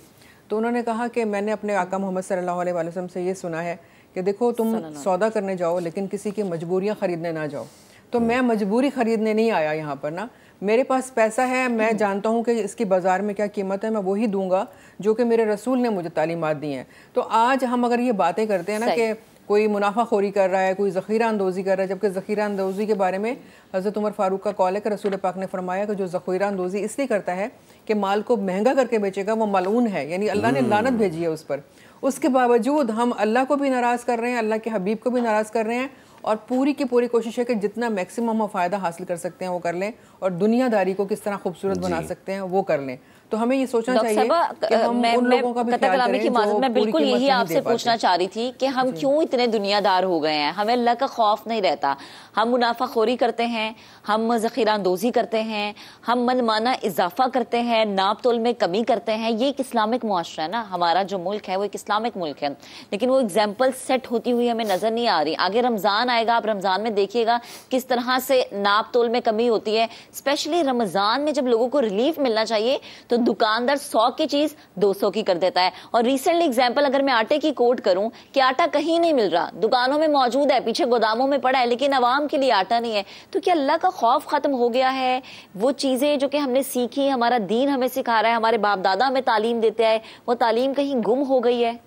तो उन्होंने कहा कि मैंने अपने आका मोहम्मद सल्लल्लाहु अलैहि वसल्लम से ये सुना है कि देखो तुम सौदा करने जाओ लेकिन किसी की मजबूरियाँ ख़रीदने ना जाओ तो मैं मजबूरी ख़रीदने नहीं आया यहाँ पर ना मेरे पास पैसा है मैं हम्म। जानता हूँ कि इसकी बाज़ार में क्या कीमत है मैं वही दूंगा जो कि मेरे रसूल ने मुझे तालीमत दी हैं तो आज हम अगर ये बातें करते हैं ना कि कोई मुनाफा खोरी कर रहा है कोई ज़ख़ीरा अंदोज़ी कर रहा है जबकि ज़ख़ीरा अंदोज़ी के बारे में हज़रत उमर फ़ारूक का कॉल है कि रसूल पाक ने फरमाया कि जो ज़ख़ीरा अंदोज़ी इसलिए करता है कि माल को महंगा करके बेचेगा वो मलून है यानी अल्लाह ने हम्म। लानत भेजी है उस पर उसके बावजूद हम अल्लाह को भी नाराज़ कर रहे हैं अल्लाह के हबीब को भी नाराज़ कर रहे हैं और पूरी की पूरी कोशिश है कि जितना मैक्सिमम हम फ़ायदा हासिल कर सकते हैं वो कर लें और दुनियादारी को किस तरह खूबसूरत बना सकते हैं वो कर लें तो हमें ये सोचना चाहिए कि हम मैं, उन लोगों का भी ख्याल की माजत मैं बिल्कुल यही आपसे पूछना चाह रही थी कि हम क्यों इतने दुनियादार हो गए हैं हमें अल्लाह का खौफ नहीं रहता हम मुनाफाखोरी करते हैं हम ज़ख़ीरा अंदोज़ी करते हैं हम मनमाना इजाफा करते हैं नाप तोल में कमी करते हैं ये एक इस्लामिक मुआरा है ना हमारा जो मुल्क है वो एक इस्लामिक मुल्क है लेकिन वो एग्जाम्पल सेट होती हुई हमें नज़र नहीं आ रही आगे रमज़ान आएगा आप रमज़ान में देखिएगा किस तरह से नाप तोल में कमी होती है स्पेशली रमज़ान में जब लोगों को रिलीफ मिलना चाहिए तो दुकानदार सौ की चीज़ दो सौ की कर देता है और रिसेंटली एग्जाम्पल अगर मैं आटे की कोट करूं कि आटा कहीं नहीं मिल रहा दुकानों में मौजूद है पीछे गोदामों में पड़ा है लेकिन आवाम काम के लिए आटा नहीं है तो क्या अल्लाह का खौफ खत्म हो गया है वो चीज़ें जो कि हमने सीखी हमारा दीन हमें सिखा रहा है हमारे बाप दादा हमें तालीम देते आए वो तालीम कहीं गुम हो गई है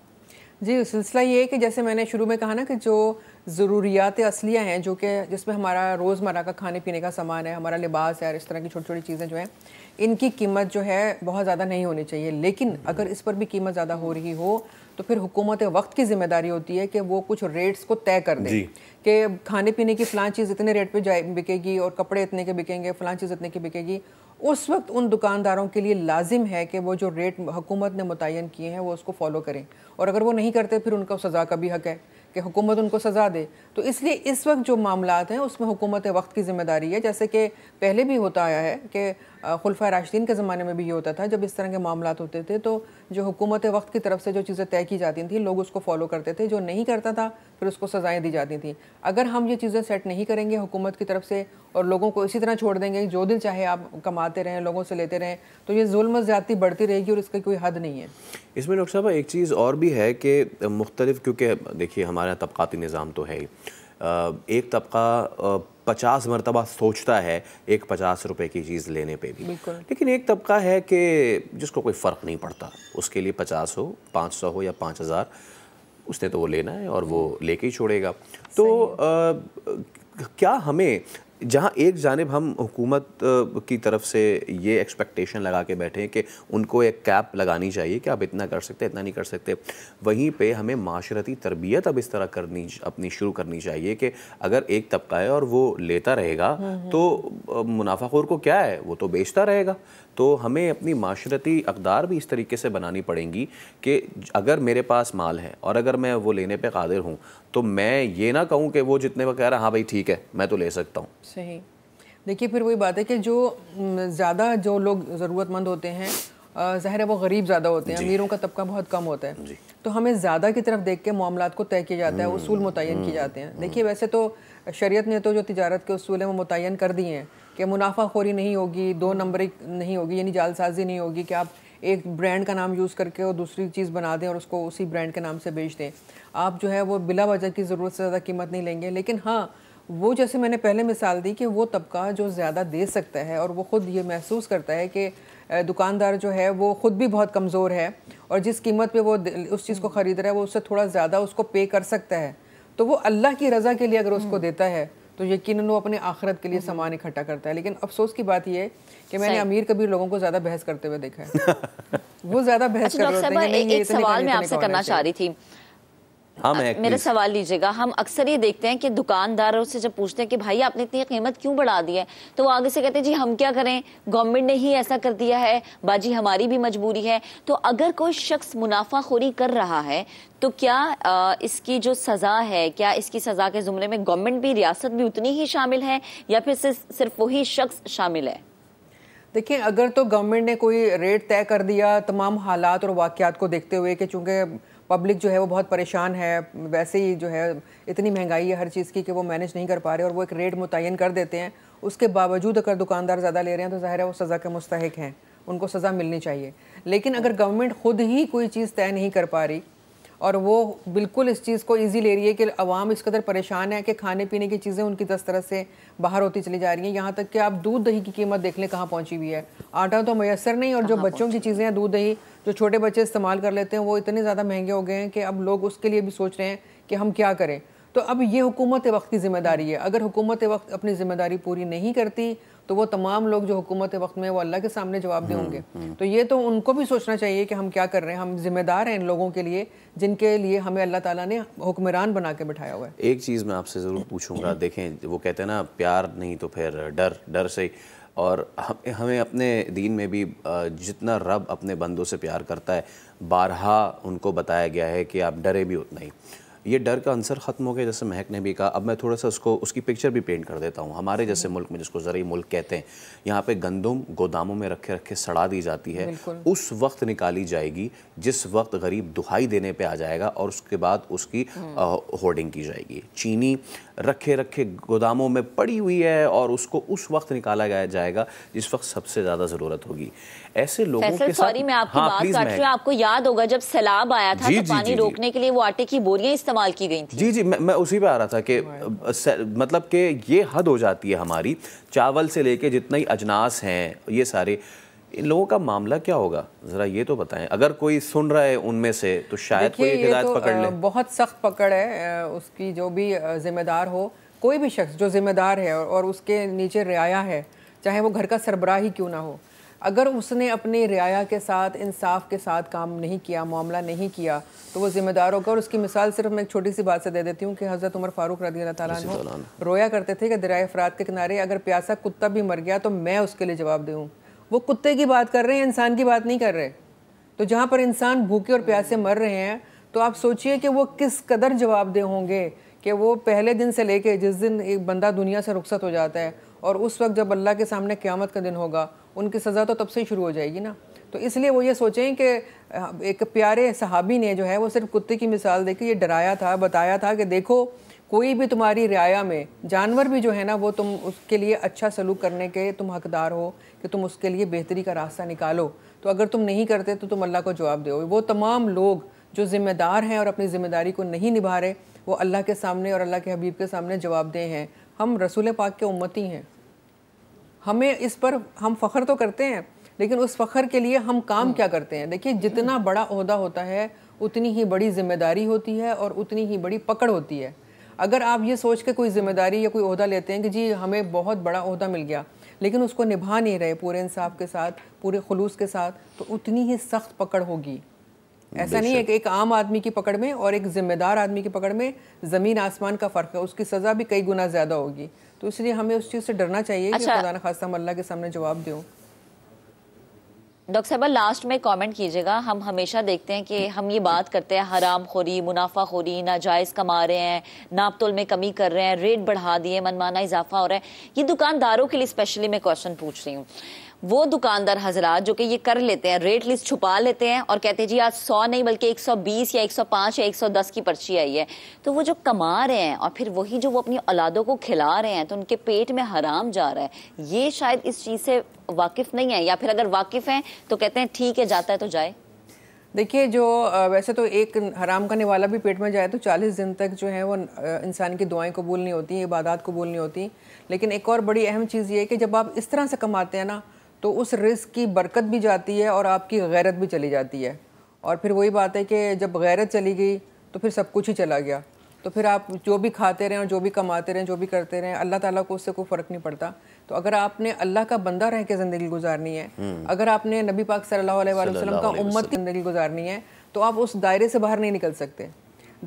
जी सिलसिला ये है कि जैसे मैंने शुरू में कहा ना कि जो ज़रूरियात असलियाँ हैं जो कि जिसमें हमारा रोज़मर्रा का खाने पीने का सामान है हमारा लिबास है और इस तरह की छोटी छोटी चीज़ें जो हैं इनकी कीमत जो है बहुत ज़्यादा नहीं होनी चाहिए लेकिन अगर इस पर भी कीमत ज़्यादा हो रही हो तो फिर हुकूमत वक्त की जिम्मेदारी होती है कि वो कुछ रेट्स को तय कर दें कि खाने पीने की फ़लान चीज़ इतने रेट पे जाए बिकेगी और कपड़े इतने के बिकेंगे फ़लाँ चीज़ इतने की बिकेगी उस वक्त उन दुकानदारों के लिए लाजिम है कि वो जो रेट हुकूमत ने मुतन किए हैं वो उसको फॉलो करें और अगर वो नहीं करते फिर उनका सज़ा का भी हक है कि हुकूमत उनको सज़ा दे तो इसलिए इस वक्त जो मामला हैं उसमें हुकूमत वक्त की ज़िम्मेदारी है जैसे कि पहले भी होता आया है कि खुलफा राशिदीन के ज़माने में भी ये होता था जब इस तरह के मामला होते थे तो जो हुकूमत वक्त की तरफ से जो चीज़ें तय की जाती थी लोग उसको फॉलो करते थे जो नहीं करता था फिर उसको सज़ाएँ दी जाती थी अगर हम ये चीज़ें सेट नहीं करेंगे हुकूमत की तरफ से और लोगों को इसी तरह छोड़ देंगे जो दिल चाहे आप कमाते रहें लोगों से लेते रहें तो ये म ज़्यादा बढ़ती रहेगी और इसकी कोई हद नहीं है इसमें डॉक्टर साहब एक चीज़ और भी है कि मुख्तलिफ क्योंकि देखिए हमारा तबकती निज़ाम तो है ही एक तबका पचास मरतबा सोचता है एक पचास रुपए की चीज़ लेने पे भी लेकिन एक तबका है कि जिसको कोई फ़र्क नहीं पड़ता उसके लिए पचास हो पाँच सौ हो या पाँच हज़ार उसने तो वो लेना है और वो लेके ही छोड़ेगा तो आ, क्या हमें जहाँ एक जानब हम हुकूमत की तरफ से ये एक्सपेक्टेशन लगा के बैठे हैं कि उनको एक कैप लगानी चाहिए कि आप इतना कर सकते इतना नहीं कर सकते वहीं पे हमें माशरती तरबियत अब इस तरह करनी अपनी शुरू करनी चाहिए कि अगर एक तबका है और वो लेता रहेगा हम्म, हम्म। तो मुनाफाखोर को क्या है वो तो बेचता रहेगा तो हमें अपनी माशरती अकदार भी इस तरीके से बनानी पड़ेंगी कि अगर मेरे पास माल है और अगर मैं वो लेने पर कादिर हूँ तो मैं ये ना कहूँ कि वो जितने वह कह रहा हाँ भाई ठीक है मैं तो ले सकता हूँ सही देखिए फिर वही बात है कि जो ज़्यादा जो लोग ज़रूरतमंद होते हैं ज़ाहिर है वो गरीब ज़्यादा होते हैं अमीरों का तबका बहुत कम होता है तो हमें ज़्यादा की तरफ देख के मामला को तय किया जाता है हम्म, उसूल मुतन किए हम्म, जाते हैं हम्म। देखिए वैसे तो शरीयत ने तो जो तजारत के उसूल हैं वो मुतन कर दिए हैं कि मुनाफाखोरी नहीं होगी दो नंबर नहीं होगी यानी जालसाजी नहीं होगी कि आप एक ब्रांड का नाम यूज़ करके और दूसरी चीज़ बना दें और उसको उसी ब्रांड के नाम से बेच दें आप जो है वो बिला वजह की ज़रूरत से ज़्यादा कीमत नहीं लेंगे लेकिन हाँ वो जैसे मैंने पहले मिसाल दी कि वो तबका जो ज़्यादा दे सकता है और वो ख़ुद ये महसूस करता है कि दुकानदार जो है वो ख़ुद भी बहुत कमज़ोर है और जिस कीमत पे वो उस चीज़ को हम्म। ख़रीद रहा है वो उससे थोड़ा ज़्यादा उसको पे कर सकता है तो वो अल्लाह की रज़ा के लिए अगर उसको हम्म। देता है तो यकीन वो अपने आखरत के लिए हम्म। सामान इकट्ठा करता है लेकिन अफसोस की बात यह है कि मैंने अमीर कबीर लोगों को ज़्यादा बहस करते हुए देखा है वो ज़्यादा बहस अच्छा, कर रहे हैं एक सवाल मैं आपसे करना चाह रही थी हम एक मेरा सवाल लीजिएगा हम अक्सर ये देखते हैं कि दुकानदारों से जब पूछते हैं कि भाई आपने इतनी कीमत क्यों बढ़ा दी है तो वो आगे से कहते हैं जी हम क्या करें गवर्नमेंट ने ही ऐसा कर दिया है बाजी हमारी भी मजबूरी है तो अगर कोई शख्स मुनाफाखोरी कर रहा है तो क्या आ, इसकी जो सज़ा है क्या इसकी सज़ा के जुमरे में गवर्नमेंट भी रियासत भी उतनी ही शामिल है या फिर सिर्फ वही शख्स शामिल है देखिए अगर तो गवर्नमेंट ने कोई रेट तय कर दिया तमाम हालात और वाक़ को देखते हुए कि चूँकि पब्लिक जो है वो बहुत परेशान है वैसे ही जो है इतनी महंगाई है हर चीज़ की कि वो मैनेज नहीं कर पा रहे और वो एक रेट मुतन कर देते हैं उसके बावजूद अगर दुकानदार ज़्यादा ले रहे हैं तो ज़ाहिर है वो सज़ा के मुस्तक हैं उनको सज़ा मिलनी चाहिए लेकिन अगर गवर्नमेंट खुद ही कोई चीज़ तय नहीं कर पा रही और वो बिल्कुल इस चीज़ को ईजी ले रही है कि अवाम इस कदर परेशान है कि खाने पीने की चीज़ें उनकी दस तरह से बाहर होती चली जा रही हैं यहाँ तक कि आप दूध दही की कीमत देख लें कहाँ पहुँची हुई है आटा तो मैसर नहीं और जो बच्चों की चीज़ें हैं दूध दही जो छोटे बच्चे इस्तेमाल कर लेते हैं वो इतने ज़्यादा महंगे हो गए हैं कि अब लोग उसके लिए भी सोच रहे हैं कि हम क्या करें तो अब ये हुकूमत वक्त की ज़िम्मेदारी है अगर हुकूमत वक्त अपनी ज़िम्मेदारी पूरी नहीं करती तो वो तमाम लोग जो हुकूमत वक्त में वो अल्लाह के सामने जवाब दे हम्म, होंगे हम्म। तो ये तो उनको भी सोचना चाहिए कि हम क्या कर रहे हैं हम जिम्मेदार हैं इन लोगों के लिए जिनके लिए हमें अल्लाह ताला ने हुक्मरान बना के बिठाया हुआ है एक चीज़ मैं आपसे ज़रूर पूछूंगा देखें वो कहते हैं ना प्यार नहीं तो फिर डर डर से और हम हमें अपने दीन में भी जितना रब अपने बंदों से प्यार करता है बारहा उनको बताया गया है कि आप डरे भी उतना ही ये डर का आंसर ख़त्म हो गया जैसे महक ने भी कहा अब मैं थोड़ा सा उसको उसकी पिक्चर भी पेंट कर देता हूँ हमारे जैसे मुल्क में जिसको जरिए मुल्क कहते हैं यहाँ पे गंदम गोदामों में रखे रखे सड़ा दी जाती है उस वक्त निकाली जाएगी जिस वक्त गरीब दुहाई देने पर आ जाएगा और उसके बाद उसकी होर्डिंग हम्म। की जाएगी चीनी रखे रखे गोदामों में पड़ी हुई है और उसको उस वक्त निकाला जाएगा जिस वक्त सबसे ज़्यादा ज़रूरत होगी ऐसे लोगों के साथ सॉरी मैं आपकी हाँ, बात काट रही हूँ आपको याद होगा जब सैलाब आया था जी, तो जी, पानी जी, रोकने के लिए वो आटे की बोरियां इस्तेमाल की गई थी जी जी मैं, मैं उसी पे आ रहा था कि मतलब कि ये हद हो जाती है हमारी चावल से लेके जितने ही अजनास हैं ये सारे इन लोगों का मामला क्या होगा ज़रा ये तो बताएं अगर कोई सुन रहा है उनमें से तो शायद कोई हिदायत तो पकड़ ले बहुत सख्त पकड़ है उसकी जो भी जिम्मेदार हो कोई भी शख्स जो जिम्मेदार है और उसके नीचे रियाया है चाहे वो घर का सरबराह ही क्यों ना हो अगर उसने अपने रियाया के साथ इंसाफ के साथ काम नहीं किया मामला नहीं किया तो वो ज़िम्मेदार होगा और उसकी मिसाल सिर्फ मैं एक छोटी सी बात से दे देती हूँ कि हज़रत उमर फारूक रदी अल्लाह रोया करते थे कि दरिया अफराद के किनारे अगर प्यासा कुत्ता भी मर गया तो मैं उसके लिए जवाब दूँ वो कुत्ते की बात कर रहे हैं इंसान की बात नहीं कर रहे तो जहाँ पर इंसान भूखे और प्यासे मर रहे हैं तो आप सोचिए कि वो किस कदर जवाबदेह होंगे कि वो पहले दिन से लेके जिस दिन एक बंदा दुनिया से रुखसत हो जाता है और उस वक्त जब अल्लाह के सामने क़्यामत का दिन होगा उनकी सज़ा तो तब से ही शुरू हो जाएगी ना तो इसलिए वो ये सोचें कि एक प्यारे सहाबी ने जो है वो सिर्फ कुत्ते की मिसाल देकर ये डराया था बताया था कि देखो कोई भी तुम्हारी रियाया में जानवर भी जो है ना वो तुम उसके लिए अच्छा सलूक करने के तुम हकदार हो कि तुम उसके लिए बेहतरी का रास्ता निकालो तो अगर तुम नहीं करते तो तुम अल्लाह को जवाब दो वो तमाम लोग जो ज़िम्मेदार हैं और अपनी ज़िम्मेदारी को नहीं निभा रहे वो अल्लाह के सामने और अल्लाह के हबीब के सामने जवाब दे हैं हम रसूल पाक के उम्मती हैं हमें इस पर हम फ़ख्र तो करते हैं लेकिन उस फ़ख्र के लिए हम काम हम्म। क्या करते हैं देखिए जितना बड़ा अहदा होता है उतनी ही बड़ी जिम्मेदारी होती है और उतनी ही बड़ी पकड़ होती है अगर आप ये सोच के कोई जिम्मेदारी या कोई अहदा लेते हैं कि जी हमें बहुत बड़ा अहदा मिल गया लेकिन उसको निभा नहीं रहे पूरे इंसाफ के साथ पूरे खलूस के साथ तो उतनी ही सख्त पकड़ होगी ऐसा नहीं है कि एक आम आदमी की पकड़ में और एक जिम्मेदार आदमी की पकड़ में ज़मीन आसमान का फ़र्क है उसकी सज़ा भी कई गुना ज़्यादा होगी तो इसलिए हमें उस चीज़ से डरना चाहिए अच्छा, कि अल्लाह के सामने जवाब दें डॉक्टर साहबा लास्ट में कमेंट कीजिएगा हम हमेशा देखते हैं कि हम ये बात करते हैं हराम खोरी मुनाफा खोरी नाजायज़ कमा रहे हैं नापतोल में कमी कर रहे हैं रेट बढ़ा दिए मनमाना इजाफा हो रहा है ये दुकानदारों के लिए स्पेशली मैं क्वेश्चन पूछ रही हूँ वो दुकानदार हजरात जो कि ये कर लेते हैं रेट लिस्ट छुपा लेते हैं और कहते हैं जी आज सौ नहीं बल्कि एक सौ बीस या एक सौ पाँच या एक सौ दस की पर्ची आई है तो वो जो कमा रहे हैं और फिर वही जो वो अपनी औलादों को खिला रहे हैं तो उनके पेट में हराम जा रहा है ये शायद इस चीज़ से वाकिफ़ नहीं है या फिर अगर वाकिफ़ हैं तो कहते हैं ठीक है जाता है तो जाए देखिए जो वैसे तो एक हराम करने वाला भी पेट में जाए तो 40 दिन तक जो है वो इंसान की दुआएं कबूल नहीं होती इबादत कबूल नहीं होती लेकिन एक और बड़ी अहम चीज़ ये है कि जब आप इस तरह से कमाते हैं ना तो उस रिस्क की बरकत भी जाती है और आपकी गैरत भी चली जाती है और फिर वही बात है कि जब गैरत चली गई तो फिर सब कुछ ही चला गया तो फिर आप जो भी खाते रहें और जो भी कमाते रहें जो भी करते रहें अल्लाह ताला को उससे कोई फ़र्क नहीं पड़ता तो अगर आपने अल्लाह का बंदा रह के ज़िंदगी गुजारनी है हम्म। अगर आपने नबी पाक सल्लल्लाहु अलैहि वसल्लम का उम्मत की ज़िंदगी गुजारनी है तो आप उस दायरे से बाहर नहीं निकल सकते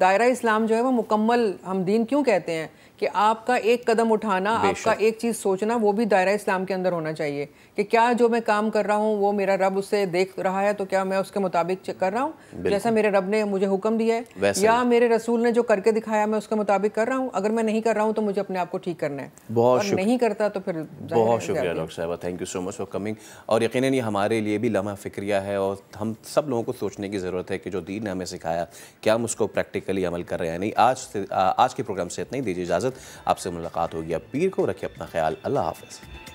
दायरा इस्लाम जो है वो मुकम्मल हम दीन क्यों कहते हैं कि आपका एक कदम उठाना आपका एक चीज़ सोचना वो भी दायरा इस्लाम के अंदर होना चाहिए कि क्या जो मैं काम कर रहा हूँ वो मेरा रब उससे देख रहा है तो क्या मैं उसके मुताबिक कर रहा हूँ जैसा मेरे रब ने मुझे हुक्म दिया है या मेरे रसूल ने जो करके दिखाया मैं उसके मुताबिक कर रहा हूँ अगर मैं नहीं कर रहा हूँ तो मुझे अपने आप को ठीक करना है बहुत नहीं करता तो फिर बहुत शुक्रिया डॉक्टर साहब thank you so much for coming और यकीन ये हमारे लिए भी लम्हा फिक्रिया है और हम सब लोगों को सोचने की ज़रूरत है कि जो दीन ने हमें सिखाया क्या हम उसको प्रैक्टिकली अमल कर रहे हैं नहीं आज से आज के प्रोग्राम से इतना ही दीजिए इजाज़त आपसे मुलाकात होगी आप पीर को रखिए अपना ख्याल अल्लाह हाफिज़